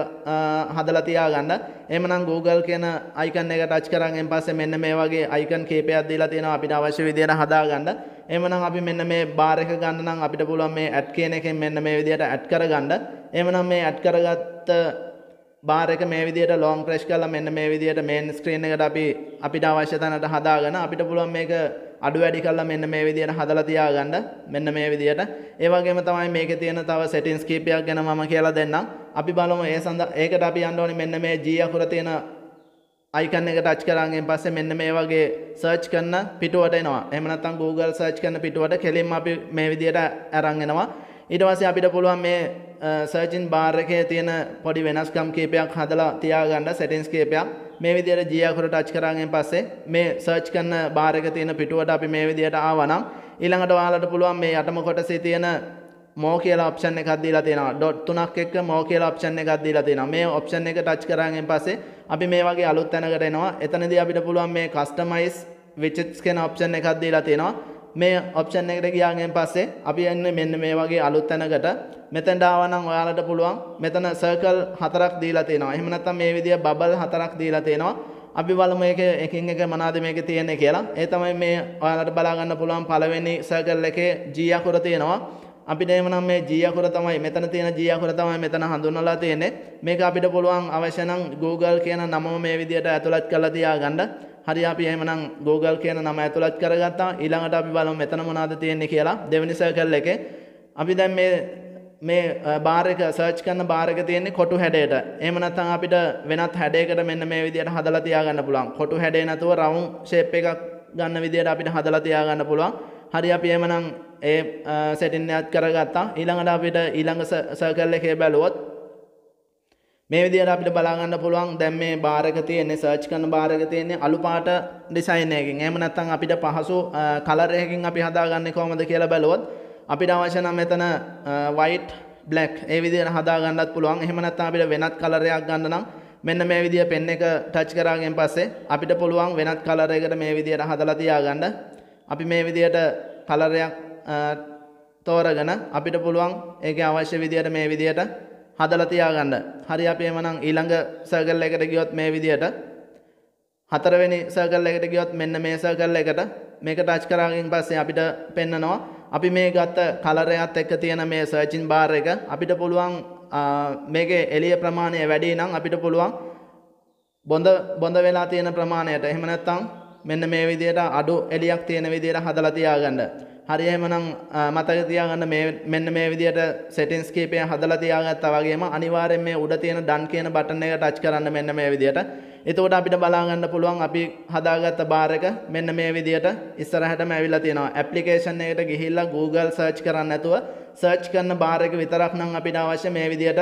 හදලා තියාගන්න. එහෙමනම් Google කියන අයිකන් එක ටච් කරන් එන් පස්සේ මෙන්න මේ වගේ අයිකන් කීපයක් දීලා තියෙනවා අපිට අවශ්‍ය විදියට හදාගන්න. එහෙමනම් අපි මෙන්න මේ බාර් එක ගන්න නම් අපිට පුළුවන් මේ ඇඩ් කියන එකෙන් මෙන්න මේ විදියට ඇඩ් කරගන්න. එහෙමනම් මේ ඇඩ් කරගත්ත බාර් එක මේ විදියට ලොං ප්‍රෙස් කරලා මෙන්න මේ විදියට මේන් ස්ක්‍රීන් එකට අපි අපිට අවශ්‍ය තැනට හදාගෙන අපිට පුළුවන් මේක අඩු වැඩි කරලා මෙන්න මේ විදියට හදලා තියාගන්න මෙන්න මේ විදියට ඒ වගේම තමයි මේකේ තියෙන තව සෙටින්ස් කීපයක් ගැන මම කියලා දෙන්නම් අපි බලමු ඒ සඳහා ඒකට අපි යන්න ඕනේ මෙන්න මේ G අකුර තියෙන අයිකන් එක ටච් කරාගෙන් පස්සේ මෙන්න මේ වගේ සර්ච් කරන පිටුවට එනවා එහෙම නැත්නම් Google සර්ච් කරන පිටුවට කෙලින්ම අපි මේ විදියට අරන් එනවා ඊට පස්සේ අපිට පුළුවන් මේ සර්චින් බාර් එකේ තියෙන පොඩි වෙනස්කම් කීපයක් හදලා තියාගන්න සෙටින්ස් කීපයක් මේ විදියට ජියකුර ටච් කරාගෙන් පස්සේ මේ සර්ච් කරන බාර් එක තියෙන පිටුවට අපි මේ විදියට ආවනම් ඊළඟට ඔයාලට පුළුවන් මේ යටම කොටසේ තියෙන මෝ කියලා ඔප්ෂන් එකක් දීලා තියෙනවා ඩොට් තුනක් එක්ක මෝ කියලා ඔප්ෂන් එකක් දීලා තියෙනවා මේ ඔප්ෂන් එක ටච් කරාගෙන් පස්සේ අපි මේ වගේ අලුත් තැනකට එනවා එතනදී අපිට පුළුවන් මේ කස්ටමයිස් විචෙට්ස් කියන ඔප්ෂන් එකක් දීලා තියෙනවා මේ ඔප්ෂන් එකට ගියාගෙන් පස්සේ අපි යන්නේ මෙන්න මේ වගේ අලුත් තැනකට මෙතෙන්ට ආවනම් ඔයාලට පුළුවන් මෙතන සර්කල් හතරක් දීලා තියෙනවා. එහෙම නැත්නම් මේ විදිය බබල් හතරක් දීලා තියෙනවා. අපි බලමු මේක එකින් එක මොනවාද මේකේ තියෙන්නේ කියලා. ඒ තමයි මේ ඔයාලට බලා ගන්න පුළුවන් පළවෙනි සර්කල් එකේ G අකුර තියෙනවා. අපිට එමනම් මේ G අකුර තමයි මෙතන තියෙන G අකුර තමයි මෙතන හඳුන්වලා තියෙන්නේ. මේක අපිට පුළුවන් අවශ්‍ය නම් Google කියන නමම මේ විදියට ඇතුළත් කරලා තියාගන්න. හරි අපි එහෙමනම් Google කියන නම ඇතුළත් කරගත්තා. ඊළඟට අපි බලමු මෙතන මොනවද තියෙන්නේ කියලා. දෙවෙනි සර්කල් එකේ අපි දැන් මේ මේ බාර් එක සර්ච් කරන බාර් එක තියෙන්නේ කොටු හැඩයට. එහෙම නැත්නම් අපිට වෙනත් හැඩයකට මෙන්න මේ විදියට හදලා තියාගන්න පුළුවන්. කොටු හැඩේ නැතුව රවුන්ඩ් ෂේප් එකක් ගන්න විදියට අපිට හදලා තියාගන්න පුළුවන්. හරි අපි එහෙමනම් ඒ සෙටින් එකක් කරගත්තා. ඊළඟට අපිට ඊළඟ සර්කල් එකේ බැලුවොත් මේ විදිහට අපිට බලාගන්න පුළුවන් දැන් මේ බාරක තියෙන්නේ සර්ච් කරන බාරක තියෙන්නේ අලු පාට ඩිසයින් එකකින්. එහෙම නැත්නම් අපිට පහසු කලර් එකකින් අපි හදාගන්නේ කොහොමද කියලා බැලුවොත් අපිට අවශ්‍ය නම් මෙතන white black ඒ විදිහට හදාගන්නත් පුළුවන්. එහෙම නැත්නම් අපිට වෙනත් කලර් එකක් ගන්න නම් මෙන්න මේ විදිහ පෙන් එක ටච් කරාගෙන් පස්සේ අපිට පුළුවන් වෙනත් කලර් එකකට මේ විදිහට හදලා තියාගන්න. අපි මේ විදිහට කලර් එකක් තෝරගෙන අපිට පුළුවන් ඒකේ අවශ්‍ය විදිහට මේ විදිහට හදලා තියාගන්න. හරි අපි එමනම් ඊළඟ සර්කල් එකට ගියොත් මේ විදියට හතරවෙනි සර්කල් එකට ගියොත් මෙන්න මේ සර්කල් එකට මේක ටච් කරාගෙන් පස්සේ අපිට පෙන්නනවා අපි මේ ගත්ත කලරයත් එක්ක තියෙන මේ සර්ච් ඉන් බාර් එක අපිට පුළුවන් මේකේ එළිය ප්‍රමාණය වැඩි නම් අපිට පුළුවන් බොඳ බොඳ වෙලා තියෙන ප්‍රමාණයට එහෙම නැත්නම් මෙන්න මේ විදියට අඩු එළියක් තියෙන විදියට හදලා තියාගන්න. හරියමනම් මතක තියාගන්න මෙන්න මේ විදිහට සෙටින්ස් කීපය හදලා තියාගත්තා වගේම අනිවාර්යෙන් මේ උඩ තියෙන ඩන් කියන බටන් එක ටච් කරන්න මෙන්න මේ විදිහට. එතකොට අපිට බලා ගන්න පුළුවන් අපි හදාගත්ත බාර් එක මෙන්න මේ විදිහට ඉස්සරහටම ඇවිල්ලා තියෙනවා. ඇප්ලිකේෂන් එකට ගිහිල්ලා Google search කරන්න නැතුව search කරන බාර් එක විතරක් නම් අපිට අවශ්‍ය මේ විදිහට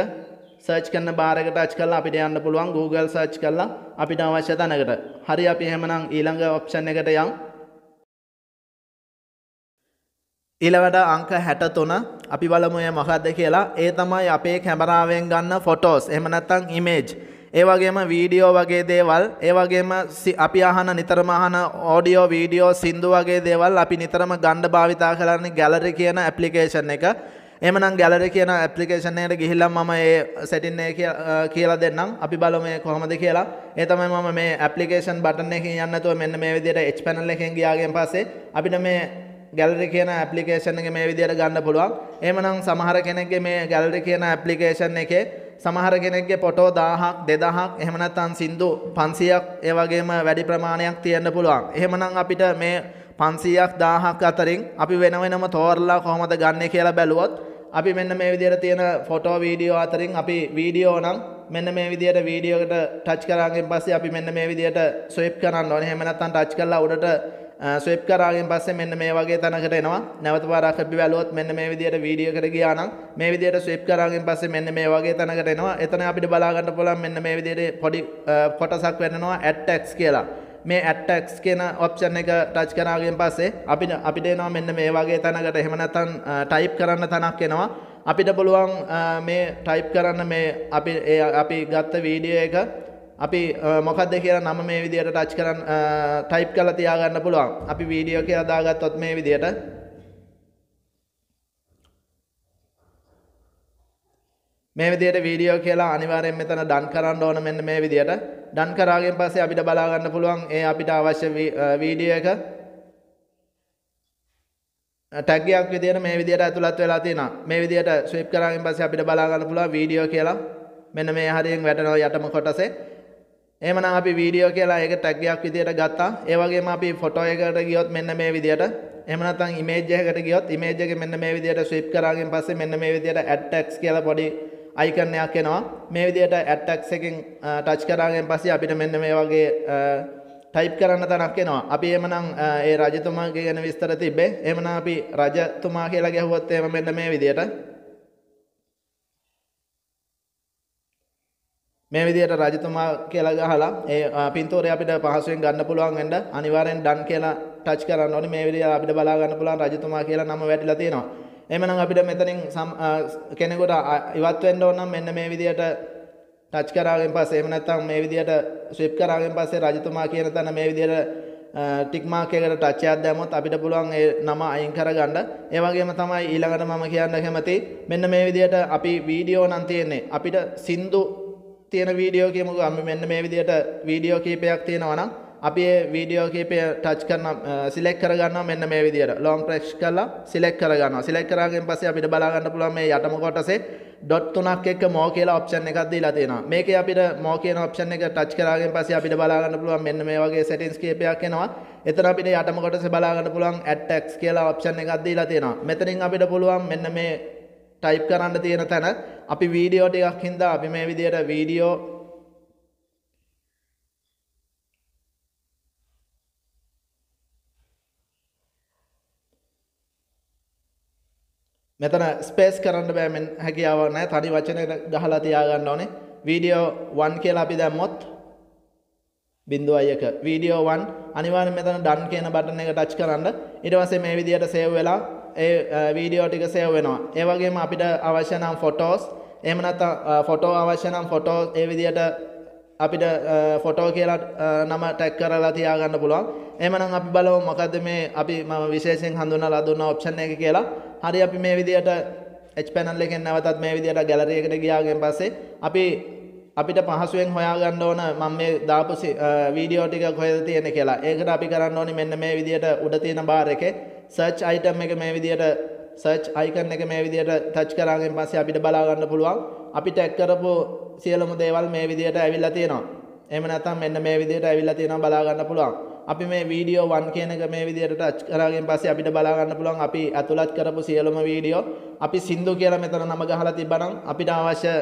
search කරන බාර් එකට ටච් කරලා අපිට යන්න පුළුවන් Google search කරලා අපිට අවශ්‍ය තැනකට. හරි අපි එහෙමනම් ඊළඟ option එකට යමු. ඊළවට අංක හැටතුන අපි බලමුය මොකක්ද කියලා ඒ තමයි අපේ කැමරාවෙන් ගන්න ෆොටෝස් එමනත්තං ඉමේජ් ඒවගේම වීඩියෝ වගේ දේවල් ඒවගේම අපි අහන නිතරමහන ඕඩියෝ වීඩියෝ සින්දු වගේ දේවල් අපි නිතරම ගණ්ඩ භාවිතා කරන්නේ ගැලරි කියන ඇපලිකේෂන් එක එමනම් ගැලරි කියන ඇපලිකේෂණයට ගිහිල්ලම් මම ඒ සැටින්නේ කියලා දෙන්නම් අපි බලමය කොහොමද කියලා ඒතමයි මම මේ ඇපලිකේෂන් බටන එක යන්නතුව මෙන්න මේ විදියට එච් පැනල් එකෙන් ගියාගෙන් පස්සේ අපිට මේ ගැලරි කියන ඇප්ලිකේෂන් එක මේ විදිහට ගන්න පුළුවන්. එහෙමනම් සමහර කෙනෙක්ගේ මේ ගැලරි කියන ඇප්ලිකේෂන් එකේ සමහර කෙනෙක්ගේ ෆොටෝ 1000ක් 2000ක් එහෙම නැත්නම් සින්දු 500ක් ඒ වගේම වැඩි ප්‍රමාණයක් තියෙන්න පුළුවන්. එහෙමනම් අපිට මේ 500ක් 1000ක් අතරින් අපි වෙන වෙනම තෝරලා කොහොමද ගන්නේ කියලා බැලුවොත් අපි මෙන්න මේ විදිහට තියෙන ෆොටෝ වීඩියෝ අතරින් අපි වීඩියෝ නම් මෙන්න මේ විදිහට වීඩියෝකට ටච් කරාගෙන් පස්සේ අපි මෙන්න මේ විදිහට ස්වයිප් කරන්න ඕනේ. එහෙම නැත්නම් ටච් කරලා උඩට ස්වප් කරාගෙන් පස්සේ මෙන්න මේ වගේ තැනකට එනවා නැවත පාරක් අපි වැළුවොත් මෙන්න මේ විදිහට වීඩියෝ එකට ගියා නම් මේ විදිහට ස්වප් කරාගෙන් පස්සේ මෙන්න මේ වගේ තැනකට එනවා එතන අපිට බලා ගන්න පුළුවන් මෙන්න මේ විදිහට පොඩි කොටසක් වෙන්නනවා ඇඩ් ටැක්ස් කියලා මේ ඇඩ් ටැක්ස් කියන ඔප්ෂන් එක ටච් කරාගෙන් පස්සේ අපිට අපිට එනවා මෙන්න මේ වගේ තැනකට එහෙම නැත්නම් ටයිප් කරන්න තැනක් එනවා අපිට පුළුවන් මේ ටයිප් කරන්න මේ අපි අපි ගත්ත වීඩියෝ එක අපි මොකක්ද කියර නම මේ විදියට ටච් කරන්න ටයිප් කල තියාගන්න පුළුවන් අපි වීඩියෝ කිය අදාගත්තොත් මේ විදියට මේ විදියට වීඩියෝ කියලා අනිවාරයෙන් මෙතන ඩන් කරන්න ඕන මෙන්න මේ විදියට ඩන් කරාගෙන් පස්සේ අපිට බලාගන්න පුළුවන් ඒ අපිට අවශ්‍ය වීඩියෝ එක ටැගයක් විදියට මේ විදියට ඇතුළත් වෙලා තියෙනවා. මේ විදියට ස්විප් කරාගෙන් පස්සේ අපිට බලා ගන්න පුළුවන් වීඩියෝ කියලා. මෙන්න මේ හරියෙන් වැටෙනවා යටම කොටසේ. එමන අපි වීඩියෝ කියලා ඒක ටැක්ගයක් විදියට ගත්තා ඒවගේම අපි ෆොටෝ එකට ගියොත් මෙන්න මේ විදියට එමනතන් ඉමේජයකට ගියොත් ඉමේජක මෙන්න මේ විදියට ස්විප් කරගෙන් පස්සේ මෙන්න මේ විදියට ඇට්ටක්ස් කියල පොඩි අයිකරණයක් එනවා මේ විදියට ඇට්ටක්ස් එකින් ටච් කරගෙන් පස්සේ අපිට මෙන්න මේ වගේ ටයිප් කරන්න තනක් එනවා අපි එමනම් ඒ රජතුමාගේ ගැන විස්තර තිබේ එමන අපි රජතුමා කියලා ගැහුවොත් එම මෙන්න මේ විදියට මේ විදිහට රජතුමා කියලා ගහලා ඒ පින්තූරය අපිට පහසුවෙන් ගන්න පුළුවන් වෙන්න අනිවාර්යෙන් ඩන් කියලා ටච් කරන්න ඕනේ මේ විදිහට අපිට බලා ගන්න පුළුවන් රජතුමා කියලා නම වැටිලා තියෙනවා. එහෙමනම් අපිට මෙතනින් කෙනෙකුට ඉවත් වෙන්න ඕන නම් මෙන්න මේ විදිහට ටච් කරාගෙන් පස්සේ එහෙම නැත්නම් මේ විදියට ස්විප් කරාගෙන් පස්සේ රජතුමා කියන තැන මේ විදියට ටික් මාක් එකකට ටච් එකක් දැම්මොත් අපිට පුළුවන් ඒ නම අයින් කරගන්න. ඒ වගේම තමයි ඊළඟට මම කියන්න කැමති මෙන්න මේ විදියට අපි වීඩියෝ නම් තියෙන්නේ. අපිට සින්දු තියෙන වීඩියෝ කියමුකෝ අපි මෙන්න මේ විදිහට වීඩියෝ කීපයක් තියෙනවා නම් අපි ඒ වීඩියෝ කීපය ටච් කරන සිලෙක්ට් කරගන්නවා මෙන්න මේ විදිහට ලොන්ග් ප්‍රෙස් කරලා සිලෙක්ට් කරගන්නවා සිලෙක්ට් කරාගෙන් පස්සේ අපිට බලා ගන්න පුළුවන් මේ යටම කොටසේ ඩොට් තුනක් එක්ක මෝ කියලා ඔප්ෂන් එකක් දීලා තියෙනවා මේකේ අපිට මෝ කියන ඔප්ෂන් එක ටච් කරාගෙන් පස්සේ අපිට බලා ගන්න පුළුවන් මෙන්න මේ වගේ සෙටින්ග්ස් කීපයක් එනවා එතන අපිට යටම කොටසේ බලා ගන්න පුළුවන් ඇඩ් ටැක්ස් කියලා ඔප්ෂන් එකක් දීලා තියෙනවා මෙතනින් අපිට පුළුවන් මෙන්න මේ ටයිප් කරන්න තියෙන තැන අපි වීඩියෝ ටිකක් හින්දා අපි මේ විදියට වීඩියෝ මෙතන ස්පේස් කරන්න බෑ මෙන් හැකියාවක් නැහැ තනි වචනයකට ගහලා තියාගන්න ඕනේ වීඩියෝ 1 කියලා අපි දැම්මොත් 0.1 වීඩියෝ 1 අනිවාර්යෙන් මෙතන done කියන බටන් එක ටච් කරන්න ඊට පස්සේ මේ විදියට සේව් වෙලා ඒ වීඩියෝ ටික සේව් වෙනවා. ඒ වගේම අපිට අවශ්‍ය නම් ෆොටෝස් එහෙම නැත්නම් ෆොටෝ අවශ්‍ය නම් ෆොටෝ ඒ විදිහට අපිට ෆොටෝ කියලා නම ටැග් කරලා තියාගන්න පුළුවන්. එහෙමනම් අපි බලමු මොකද්ද මේ අපි මම විශේෂයෙන් හඳුනලා දුන්න ඔප්ෂන් එක කියලා. හරි අපි මේ විදිහට H-panel එකෙන් නැවතත් මේ විදිහට ගැලරි එකට ගියාගෙන් පස්සේ අපි අපිට පහසුවෙන් හොයාගන්න ඕන මම මේ දාපු වීඩියෝ ටික කොහෙද තියෙන්නේ කියලා. ඒකට අපි කරන්න ඕනේ මෙන්න මේ විදිහට උඩ තියෙන බාර් එකේ සර්ච් අයිටම් එක මේ විදියට සර්ච් අයිකන් එක මේ විදියට ටච් කරාගෙන් පස්සේ අපිට බලා ගන්න පුළුවන් අපි ටැග් කරපු සියලුම දේවල් මේ විදියට ඇවිල්ලා තියෙනවා. එහෙම නැත්නම් මෙන්න මේ විදියට ඇවිල්ලා තියෙනවා බලා ගන්න පුළුවන්. අපි මේ වීඩියෝ 1 කියන එක මේ විදියට ටච් කරාගෙන් පස්සේ අපිට බලා ගන්න පුළුවන් අපි අතුලත් කරපු සියලුම වීඩියෝ. අපි සින්දු කියලා මෙතන නම ගහලා තිබ්බනම් අපිට අවශ්‍ය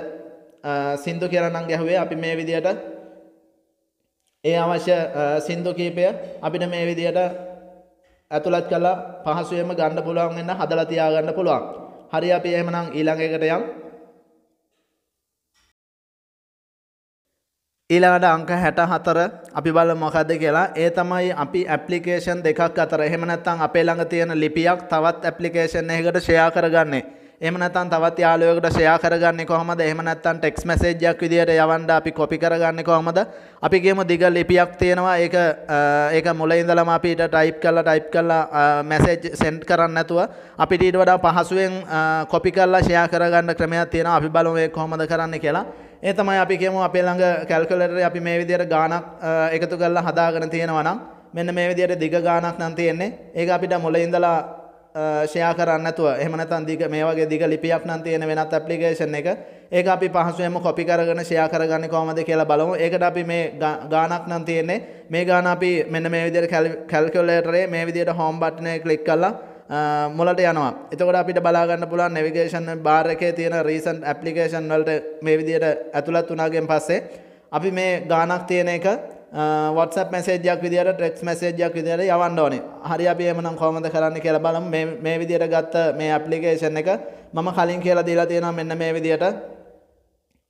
සින්දු කියලා නම් ගැහුවේ අපි මේ විදියට ඒ අවශ්‍ය සින්දු කීපය අපිට මේ විදියට ඇතුළත් කරලා පහසුවෙන්ම ගන්න පුළුවන් වෙන හදලා තියාගන්න පුළුවන්. හරි අපි එහෙමනම් ඊළඟ එකට යමු. ඊළඟට අංක 64 අපි බලමු මොකද්ද කියලා. ඒ තමයි අපි ඇප්ලිකේෂන් දෙකක් අතර එහෙම නැත්නම් අපේ ළඟ තියෙන ලිපියක් තවත් ඇප්ලිකේෂන් එකකට ෂෙයා කරගන්නේ. එහෙම නැත්නම් තවත් යාළුවෙකුට ෂෙයා කරගන්නේ කොහමද? එහෙම නැත්නම් ටෙක්ස්ට් මැසේජ් එකක් විදියට යවන්න අපි කොපි කරගන්නේ කොහමද? අපි ගේමු දිග ලිපියක් තියෙනවා. ඒක ඒක මුල ඉඳලම අපිට ටයිප් කරලා ටයිප් කරලා මැසේජ් සෙන්ඩ් කරන්න නැතුව අපිට ඊට වඩා පහසුවෙන් කොපි කරලා ෂෙයා කරගන්න ක්‍රමයක් තියෙනවා. අපි බලමු මේක කොහමද කරන්නේ කියලා. ඒ තමයි අපි කියමු අපේ ළඟ කැල්කියුලේටරේ අපි මේ විදියට ගාණක් එකතු කරලා හදාගෙන තියෙනවා නම් මෙන්න මේ විදියට දිග ගාණක් නම් තියෙන්නේ. ඒක අපිට මුල ඉඳලා ෂයා කරන්නතුව එහමනතන් දිග මේ වගේ දිග ලිපියක් නම් තියෙන වෙනත් ඇප්ලිකේෂන් එක ඒක අපි පහසුවෙන්ම කොපි කරගෙන ෂයා කරගන්නේ කොහොමද කියලා බලමු. ඒකට අපි මේ ගානක් නම් තියෙන්නේ. මේ ගාන අපි මෙන්න මේ විදිහට කැල්කියුලේටරේ මේ විදිහට හෝම් බටන් එක ක්ලික් කරලා මුලට යනවා. එතකොට අපිට බලා ගන්න පුළුවන් නැවිගේෂන් බාර් එකේ තියෙන රීසන්ට් ඇප්ලිකේෂන් වලට මේ විදිහට ඇතුළත් වුණාගෙන් පස්සේ අපි මේ ගානක් තියෙන එක WhatsApp මැසේජයක් විදියට ටෙක්ස් මැසේජයක් විදියට යවන්න ඕනේ. හරි අපි එහෙමනම් කොහොමද කරන්නේ කියලා බලමු. මේ මේ විදියට ගත්ත මේ ඇප්ලිකේෂන් එක මම කලින් කියලා දීලා තියෙනවා මෙන්න මේ විදියට.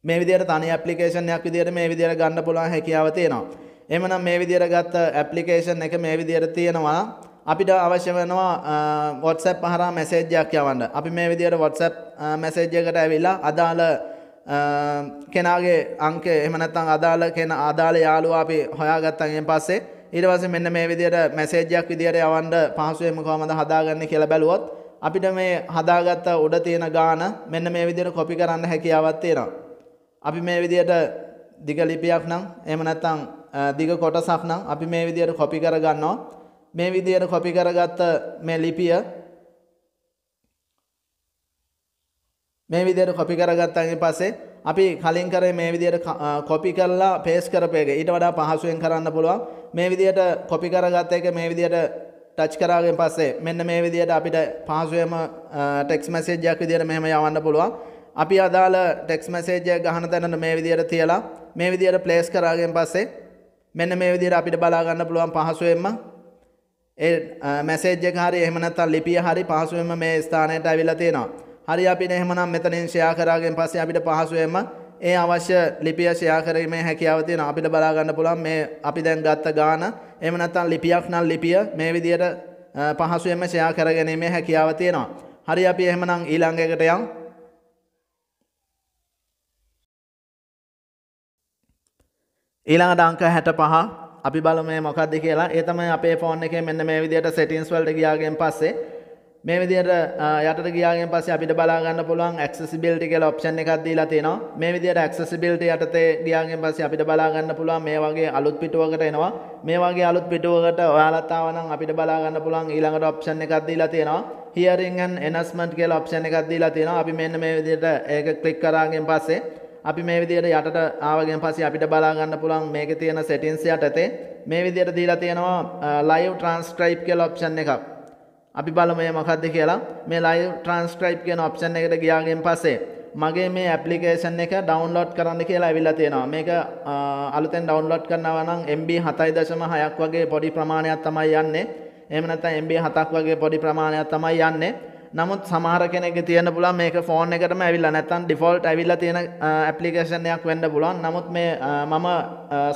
මේ විදියට තනි ඇප්ලිකේෂන් එකක් විදියට මේ විදියට ගන්න පුළුවන් හැකියාව තියෙනවා. එහෙමනම් මේ විදියට ගත්ත ඇප්ලිකේෂන් එක මේ විදියට තියෙනවා. අපිට අවශ්‍ය වෙනවා WhatsApp හරහා මැසේජයක් යවන්න. අපි මේ විදියට WhatsApp මැසේජ් එකකට ඇවිල්ලා අදාළ කෙනගේ අංක එමනත්තං අදාල කෙන අදාළ යාලු අපි හොයාගත්තන්ගෙන් පස්සේ ඊට පස්සේ මෙන්න මේ විදිහට මැසේජයක් විදිහට යවන්න පහසුවෙන්ම කොහමද හදාගන්නේ කියලා බැලුවොත් අපිට මේ හදාගත්ත උඩ තියෙන ගාන මෙන්න මේ විදිහට කොපි කරන්න හැකියාවක් තියෙනවා. අපි මේ විදිහට දිග ලිපියක් නම් එහෙම නැත්නම් දිග කොටසක් නම් අපි මේ විදිහට කොපි කරගන්නවා. මේ විදිහට කොපි කරගත්ත මේ ලිපිය මේ විදියට කොපි කරගත්තාන් පස්සේ අපි කලින් කරේ මේ විදියට කොපි කරලා පේස්ට් කරපු එක ඊට වඩා පහසුවෙන් කරන්න පුළුවන් මේ විදියට කොපි කරගත්ත එක මේ විදියට ටච් කරාගෙන් පස්සේ මෙන්න මේ විදියට අපිට පහසුවෙන්ම ටෙක්ස් මැසේජ් එකක් විදියට මෙහෙම යවන්න පුළුවන් අපි අදාළ ටෙක්ස් මැසේජය ගහන තැනට මේ විදියට තියලා මේ විදියට ප්ලේස් කරාගෙන් පස්සේ මෙන්න මේ විදියට අපිට බලාගන්න පුළුවන් පහසුවෙන්ම ඒ මැසේජ් එක හරි එහෙම නැත්නම් ලිපිය හරි පහසුවෙන්ම මේ ස්ථානයට අවිලා තියෙනවා. හරි අපි එහෙමනම් මෙතනින් ෂෙයා කරාගෙන් පස්සේ අපිට පහසුවෙන්ම ඒ අවශ්‍ය ලිපිය ෂෙයා කිරීමේ හැකියාව තියෙනවා. අපිට බලා ගන්න පුළුවන් මේ අපි දැන් ගත්ත ගාන එහෙම නැත්නම් ලිපියක් නම් ලිපිය මේ විදියට පහසුවෙන්ම ෂෙයා කරගැනීමේ හැකියාව තියෙනවා. හරි අපි එහෙමනම් ඊළඟ එකට යමු. ඊළඟට අංක 65 අපි බලමු මේ මොකක්ද කියලා. ඒ තමයි අපේ ෆෝන් එකේ මෙන්න මේ විදියට සෙටින්ස් වලට ගියාගෙන් පස්සේ මේ විදියට යට ගියාගෙන් පස්සේ අපිට බලා ගන්න පුළුවන් accessibility කියලා option එකක් දීලා තියෙනවා. මේ විදියට accessibility යටතේ ගියාගෙන් පස්සේ අපිට බලා ගන්න පුළුවන් මේ වගේ අලුත් පිටුවකට එනවා. මේ වගේ අලුත් පිටුවකට ඔයාලත් ආව නම් අපිට බලා ගන්න පුළුවන් ඊළඟට option එකක් දීලා තියෙනවා. hearing and enhancement කියලා option එකක් දීලා තියෙනවා. අපි මෙන්න මේ විදියට ඒක click කරාගෙන් පස්සේ අපි මේ විදියට යටට ආවගෙන් පස්සේ අපිට බලා ගන්න පුළුවන් මේකේ තියෙන settings යටතේ මේ විදියට දීලා තියෙනවා live transcribe කියලා option එකක්. අපි බලමය මොකක්ද කියලා මේ ලයි ට්‍රන්ස්ක්‍රයිප් කියන ඔප්ෂන් එකට ගියාගෙන් පස්සේ මගේ මේ ඇපලිකේෂන් එක ඩවන්ලෝඩ් කරන්න කියලා ඇවිල්ලා තියෙනවා මේක අලුතෙන් ඩවන්ලෝඩ් කරනවා නම් MB 7.6ක් වගේ පොඩි ප්‍රමාණයක් තමයි යන්නේ එහෙම නැත්නම් MB 7ක් වගේ පොඩි ප්‍රමාණයක් තමයි යන්නේ නමුත් සමහර කෙනෙක්ගේ තියෙන පුළුවන් මේක ෆෝන් එකටම ඇවිල්ලා නැත්නම් ඩිෆෝල්ට් ඇවිල්ලා තියෙන ඇප්ලිකේෂන් එකක් වෙන්න පුළුවන් නමුත් මේ මම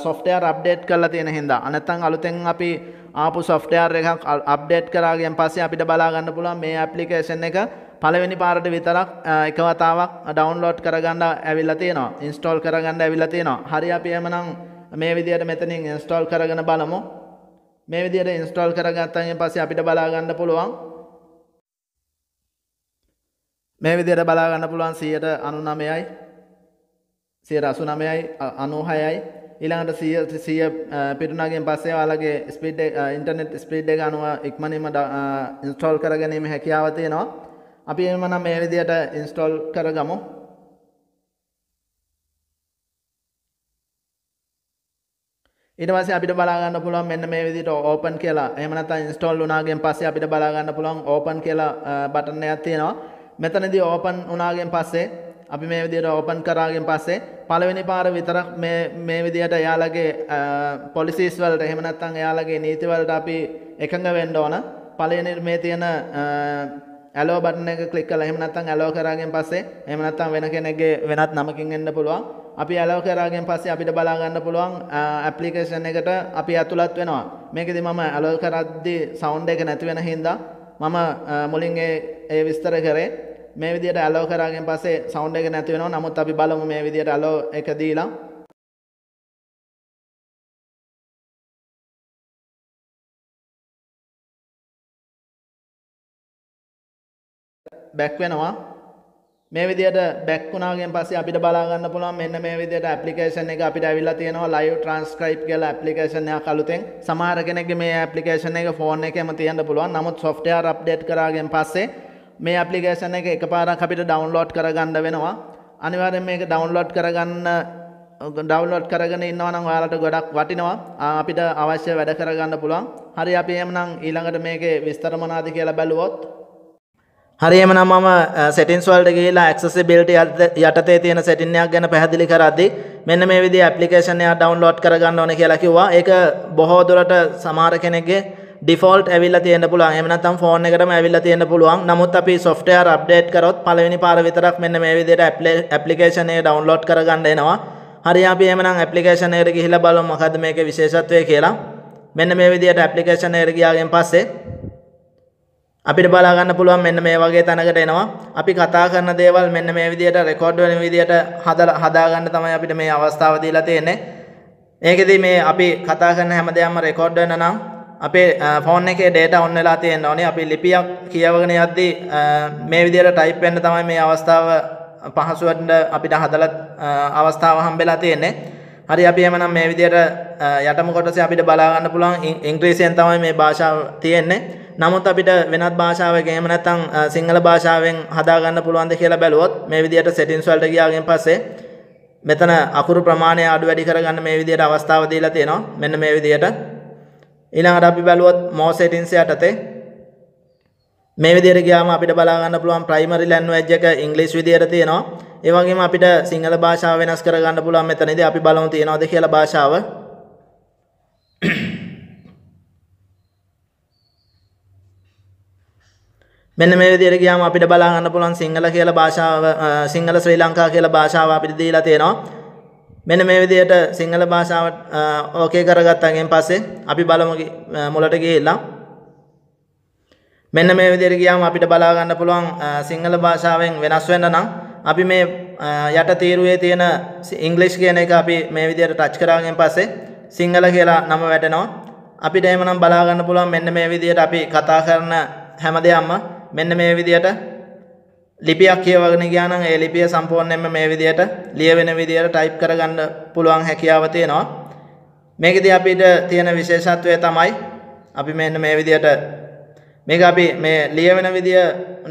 සොෆ්ට්වෙයාර් අප්ඩේට් කරලා තියෙන හින්දා නැත්නම් අලුතෙන් අපි ආපු සොෆ්ට්වෙයාර් එකක් අප්ඩේට් කරා ගියන් පස්සේ අපිට බලා ගන්න පුළුවන් මේ ඇප්ලිකේෂන් එක පළවෙනි පාරට විතරක් එක වතාවක් ඩවුන්ලෝඩ් කරගන්න ඇවිල්ලා තියෙනවා. ඉන්ස්ටෝල් කරගන්න ඇවිල්ලා තියෙනවා. හරි අපි එමනම් මේ විදියට මෙතනින් ඉන්ස්ටෝල් කරගෙන බලමු. මේ විදියට ඉන්ස්ටෝල් කරගත්තන් පස්සේ අපිට බලා ගන්න පුළුවන් මේ විදියට බලා ගන්න පුළුවන් 199යි 189යි 96යි ඊළඟට සිය පිටුනාගෙන් පස්සේ යාලගේ ස්පිඩ් ඉන්ටර්නෙට් ස්පීඩ් එක අනුව ඉක්මනීම ඉන්ස්ටෝල් කරගැනීම හැකියාව තියෙනවා අපි එමනම් මේ විදියට ඉන්ස්ටෝල් කරගමු ඊට පස්සේ අපිට බලා ගන්න පුළුවන් මෙන්න මේ විදිහට ඕපන් කියලා. එහෙම නැත්නම් ඉන්ස්ටෝල් වුණාගෙන් පස්සේ අපිට බලා ගන්න පුළුවන් ඕපන් කියලා බටන් එකක් තියෙනවා. මෙතනදී ඕපන් වුණාගෙන් පස්සේ අපි මේ විදියට ඕපන් කරාගෙන් පස්සේ පළවෙනි පාර විතරක් මේ විදියට එයාලගේ පොලිසිස් වලට එහෙම නැත්නම් එයාලගේ නීති වලට අපි එකඟ වෙන්න ඕන. පළවෙනි මේ තියෙන ඇලෝ බටන් එක ක්ලික් කරලා එහෙම නැත්නම් ඇලෝ කරාගෙන් පස්සේ එහෙම නැත්නම් වෙන කෙනෙක්ගේ වෙනත් නමකින් එන්න පුළුවන්. අපි ඇලෝ කරාගෙන් පස්සේ අපිට බලා ගන්න පුළුවන් ඇප්ලිකේෂන් එකට අපි ඇතුළත් වෙනවා. මේකෙදි මම ඇලෝ කරද්දී සවුන්ඩ් එක නැති වෙන හින්දා මම මුලින් ඒ විස්තර කරේ මේ විදිහට ඇලෝ කරාගෙන් පස්සේ සවුන්ඩ් එක නැති වෙනවා. නමුත් අපි බලමු මේ විදිහට ඇලෝ එක දීලා බැක් වෙනවා. මේ විදිහට බැක් වුණාගෙන් පස්සේ අපිට බලා ගන්න පුළුවන් මෙන්න මේ විදිහට ඇප්ලිකේෂන් එක අපිට ඇවිල්ලා තියෙනවා live transcribe කියලා ඇප්ලිකේෂන් එකක් අලුතෙන් සමහර කෙනෙක්ගේ මේ ඇප්ලිකේෂන් එක ෆෝන් එකේම තියන්න පුළුවන්. නමුත් software update කරාගෙන් පස්සේ මේ අපපලිකේෂන එක එකපාරක් අපිට ඩවන්ලෝඩ් කරගන්න වෙනවා අනිවාරෙන් මේක ඩවන්ලෝඩ් කරගන්න ඩවලෝඩ් කරගෙන ඉන්නවනම් ඔයාලට ගොඩක් වටිනවා අපිට අවශ්‍ය වැඩ කරගන්න පුළුවන් හරි අපි එමනම් ඊළඟට මේකේ විස්තර මොනාද කියලා බැලුවොත් හරි එමනම් මම සෙටින්ස් වලට ගිහිලා ඇක්සෙසිබිලිටි යටතේ තියෙන සෙටින් එකක් ගැන පැහැදිලි කරද්දී මෙන්න මේ විදිහේ ඇප්ලිකේෂන් එකක් ඩවුන්ලෝඩ් කරගන්න ඕනේ කියලා කිව්වා ඒක බොහෝ දුරට සමහර කෙනෙක්ගේ ඩිෆෝල්ට් ඇවිල්ලා තියෙන්න පුළුවන්. එහෙම නැත්නම් ෆෝන් එකටම ඇවිල්ලා තියෙන්න පුළුවන්. නමුත් අපි software update කරොත් පළවෙනි පාර විතරක් මෙන්න මේ විදිහට application එක download කරගන්න එනවා. හරි අපි එහෙමනම් application එකට ගිහිල්ලා බලමු මොකද්ද මේකේ විශේෂත්වය කියලා. මෙන්න මේ විදිහට application එකට ගියාගෙන් පස්සේ අපිට බලාගන්න පුළුවන් මෙන්න මේ වගේ තැනකට එනවා අපි කතා කරන දේවල් මෙන්න මේ විදිහට රෙකෝඩ් වෙන විදිහට හදලා හදාගන්න තමයි අපිට මේ අවස්ථාව දීලා තියෙන්නේ. මේකෙදී මේ අපි කතා කරන හැම දෙයක්ම රෙකෝඩ් වෙන නම් අපේ ෆෝන් එකේ ඩේට ඔන්න වෙලා තියෙන ඕනේ අපි ලිපියක් කියවගෙන යද්දී මේ විදිහට ටයිප් වෙන්න තමයි මේ අවස්ථාව පහසුවට අපිට හදලා අවස්ථාව හම්බෙලා තියෙන්නේ. හරි අපි එමනම් මේ විදිහට යටම කොටසේ අපිට බලා ගන්න පුළුවන් ඉංග්‍රීසියෙන් තමයි මේ භාෂාව තියෙන්නේ. නමුත් අපිට වෙනත් භාෂාවක එහෙම නැත්නම් සිංහල භාෂාවෙන් හදා ගන්න පුළුවන්ද කියලා බැලුවොත් මේ විදිහට සෙටින්ස් වලට ගියාගෙන් පස්සේ මෙතන අකුරු ප්‍රමාණය අඩු වැඩි කරගන්න මේ විදිහට අවස්ථාව දීලා තියෙනවා. මෙන්න මේ විදිහට ඊළඟට අපි බලුවොත් more settings යටතේ මේ විදිහට ගියාම අපිට බලා ගන්න පුළුවන් primary language එක ඉංග්‍රීසි විදිහට තියෙනවා. ඒ වගේම අපිට සිංහල භාෂාව වෙනස් කර ගන්න පුළුවන් මෙතනදී අපි බලමු තියනවාද කියලා භාෂාව. මෙන්න මේ විදිහට ගියාම අපිට බලා ගන්න පුළුවන් සිංහල කියලා භාෂාව සිංහල ශ්‍රී ලංකා කියලා භාෂාව අපිට දීලා තියෙනවා. මෙන මේ විදියට සිංහල භාෂාවට ඕකේ කරගත්තාගෙන් පස්සේ අපි බලමු මුලට ගිහිල්ලා මෙන්න මේ විදියට ගියාම අපිට බලා ගන්න පුළුවන් සිංහල භාෂාවෙන් වෙනස් වෙන්න නම් අපි මේ යට තීරුවේ තියෙන ඉංග්‍රීසි කියන එක අපි මේ විදියට ටච් කරාගෙන් පස්සේ සිංහල කියලා නම වැටෙනවා අපිට එහෙමනම් බලා ගන්න පුළුවන් මෙන්න මේ විදියට අපි කතා කරන හැම දෙයක්ම මෙන්න මේ විදියට ලිපියක් කියවගෙන ගියානම් ඒ ලිපිය සම්පූර්ණයෙන්ම මේ විදිහට ලියවෙන විදිහට ටයිප් කරගන්න පුළුවන් හැකියාව තියෙනවා. මේකෙදී අපිට තියෙන විශේෂත්වය තමයි අපි මෙන්න මේ විදිහට මේක අපි මේ ලියවෙන විදිය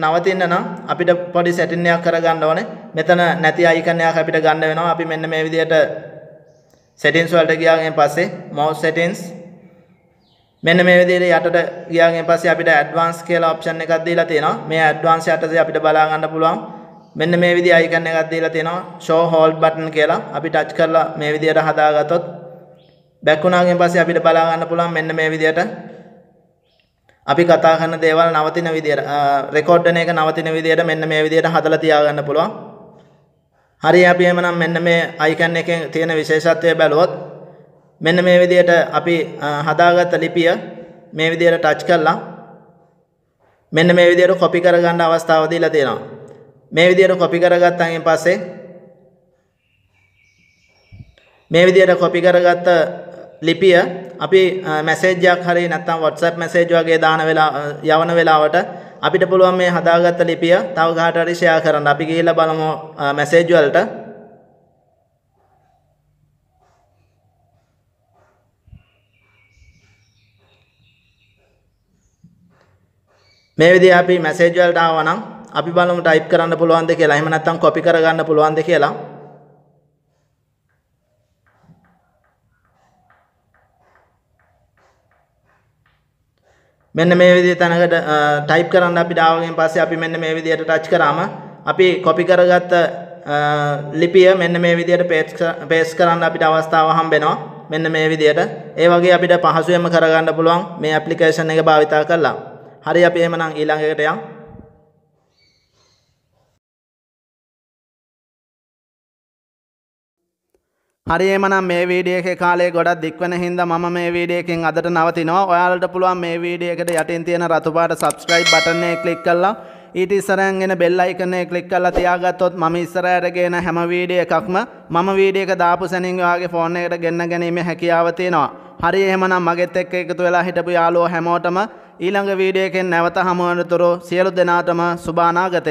නවතින්න නම් අපිට පොඩි සැටින් එකක් කරගන්න ඕනේ. මෙතන නැති අයිකන් එකක් අපිට ගන්න වෙනවා. අපි මෙන්න මේ විදිහට සෙටින්ස් වලට ගියාගෙන් පස්සේ mouse settings මෙන්න මේ විදිහට යටට ගියාගෙන් පස්සේ අපිට ඇඩ්වාන්ස් කියලා ඔප්ෂන් එකක් දීලා තියෙනවා. මේ ඇඩ්වාන්ස් යටතේ අපිට බලා ගන්න පුළුවන්. මෙන්න මේ විදිහේ අයිකන් එකක් දීලා තියෙනවා. show hold button කියලා. අපි ටච් කරලා මේ විදිහට හදාගත්තොත් බැක් වුණාගෙන් පස්සේ අපිට බලා ගන්න පුළුවන් මෙන්න මේ විදිහට අපි කතා කරන දේවල් නවතින විදියට රෙකෝඩ් එක නවතින විදියට මෙන්න මේ විදියට හදලා තියාගන්න පුළුවන්. හරි අපි එහෙමනම් මෙන්න මේ අයිකන් එකේ තියෙන විශේෂත්වය බැලුවොත් මෙන්න මේ විදියට අපි හදාගත්ත ලිපිය මේ විදියට ටච් කරලා මෙන්න මේ විදියට කොපි කරගන්න අවස්ථාව දීලා තියෙනවා. මේ විදියට කොපි කරගත්තාන් පස්සේ මේ විදියට කොපි කරගත්ත ලිපිය අපි මැසේජ් එකක් හරි නැත්නම් WhatsApp මැසේජ් වගේ දාන වෙලා යවන වෙලාවට අපිට පුළුවන් මේ හදාගත්ත ලිපිය තව කාට හරි ෂෙයා කරන්න. අපි ගිහිල්ලා බලමු මැසේජ් වලට මේ විදිහේ අපි මැසේජ් වලට ආවා නම් අපි බලමු ටයිප් කරන්න පුළුවන්ද කියලා. එහෙම නැත්නම් කොපි කරගන්න පුළුවන්ද කියලා. මෙන්න මේ විදිහේ තැනකට ටයිප් කරන්න අපි ඩාවගෙන් පස්සේ අපි මෙන්න මේ විදිහට ටච් කරාම අපි කොපි කරගත්ත ලිපිය මෙන්න මේ විදිහට පේස්ට් කරන්න අපිට අවස්ථාව හම්බෙනවා. මෙන්න මේ විදිහට. ඒ වගේ අපිට පහසුවෙන්ම කරගන්න පුළුවන් මේ ඇප්ලිකේෂන් එක භාවිතා කරලා. හරි අපි එහෙමනම් ඊළඟ එකට යමු. හරි එහෙමනම් මේ වීඩියෝ එකේ කාලය ගොඩක් දික් වෙන හින්දා මම මේ වීඩියෝ එකෙන් අදට නවතිනවා. ඔයාලට පුළුවන් මේ වීඩියෝ එකට යටින් තියෙන රතු පාට subscribe button එක ක්ලික් කරලා ඊට ඉස්සරහන් එන බෙල් අයිකන් එක ක්ලික් කරලා තියාගත්තොත් මම ඉස්සරහට ගේන හැම වීඩියෝ එකක්ම මම වීඩියෝ එක දාපු සැනින් ඔයාගේ ෆෝන් එකට ගෙන්න ගැනීමේ හැකියාව තියෙනවා. හරි එහෙමනම් මගෙත් එක්ක එකතු වෙලා හිටපු යාළුවෝ හැමෝටම ඊළඟ වීඩියෝ එකෙන් නැවත හමුවනතුරු සියලු දෙනාටම සුබ අනාගතයක්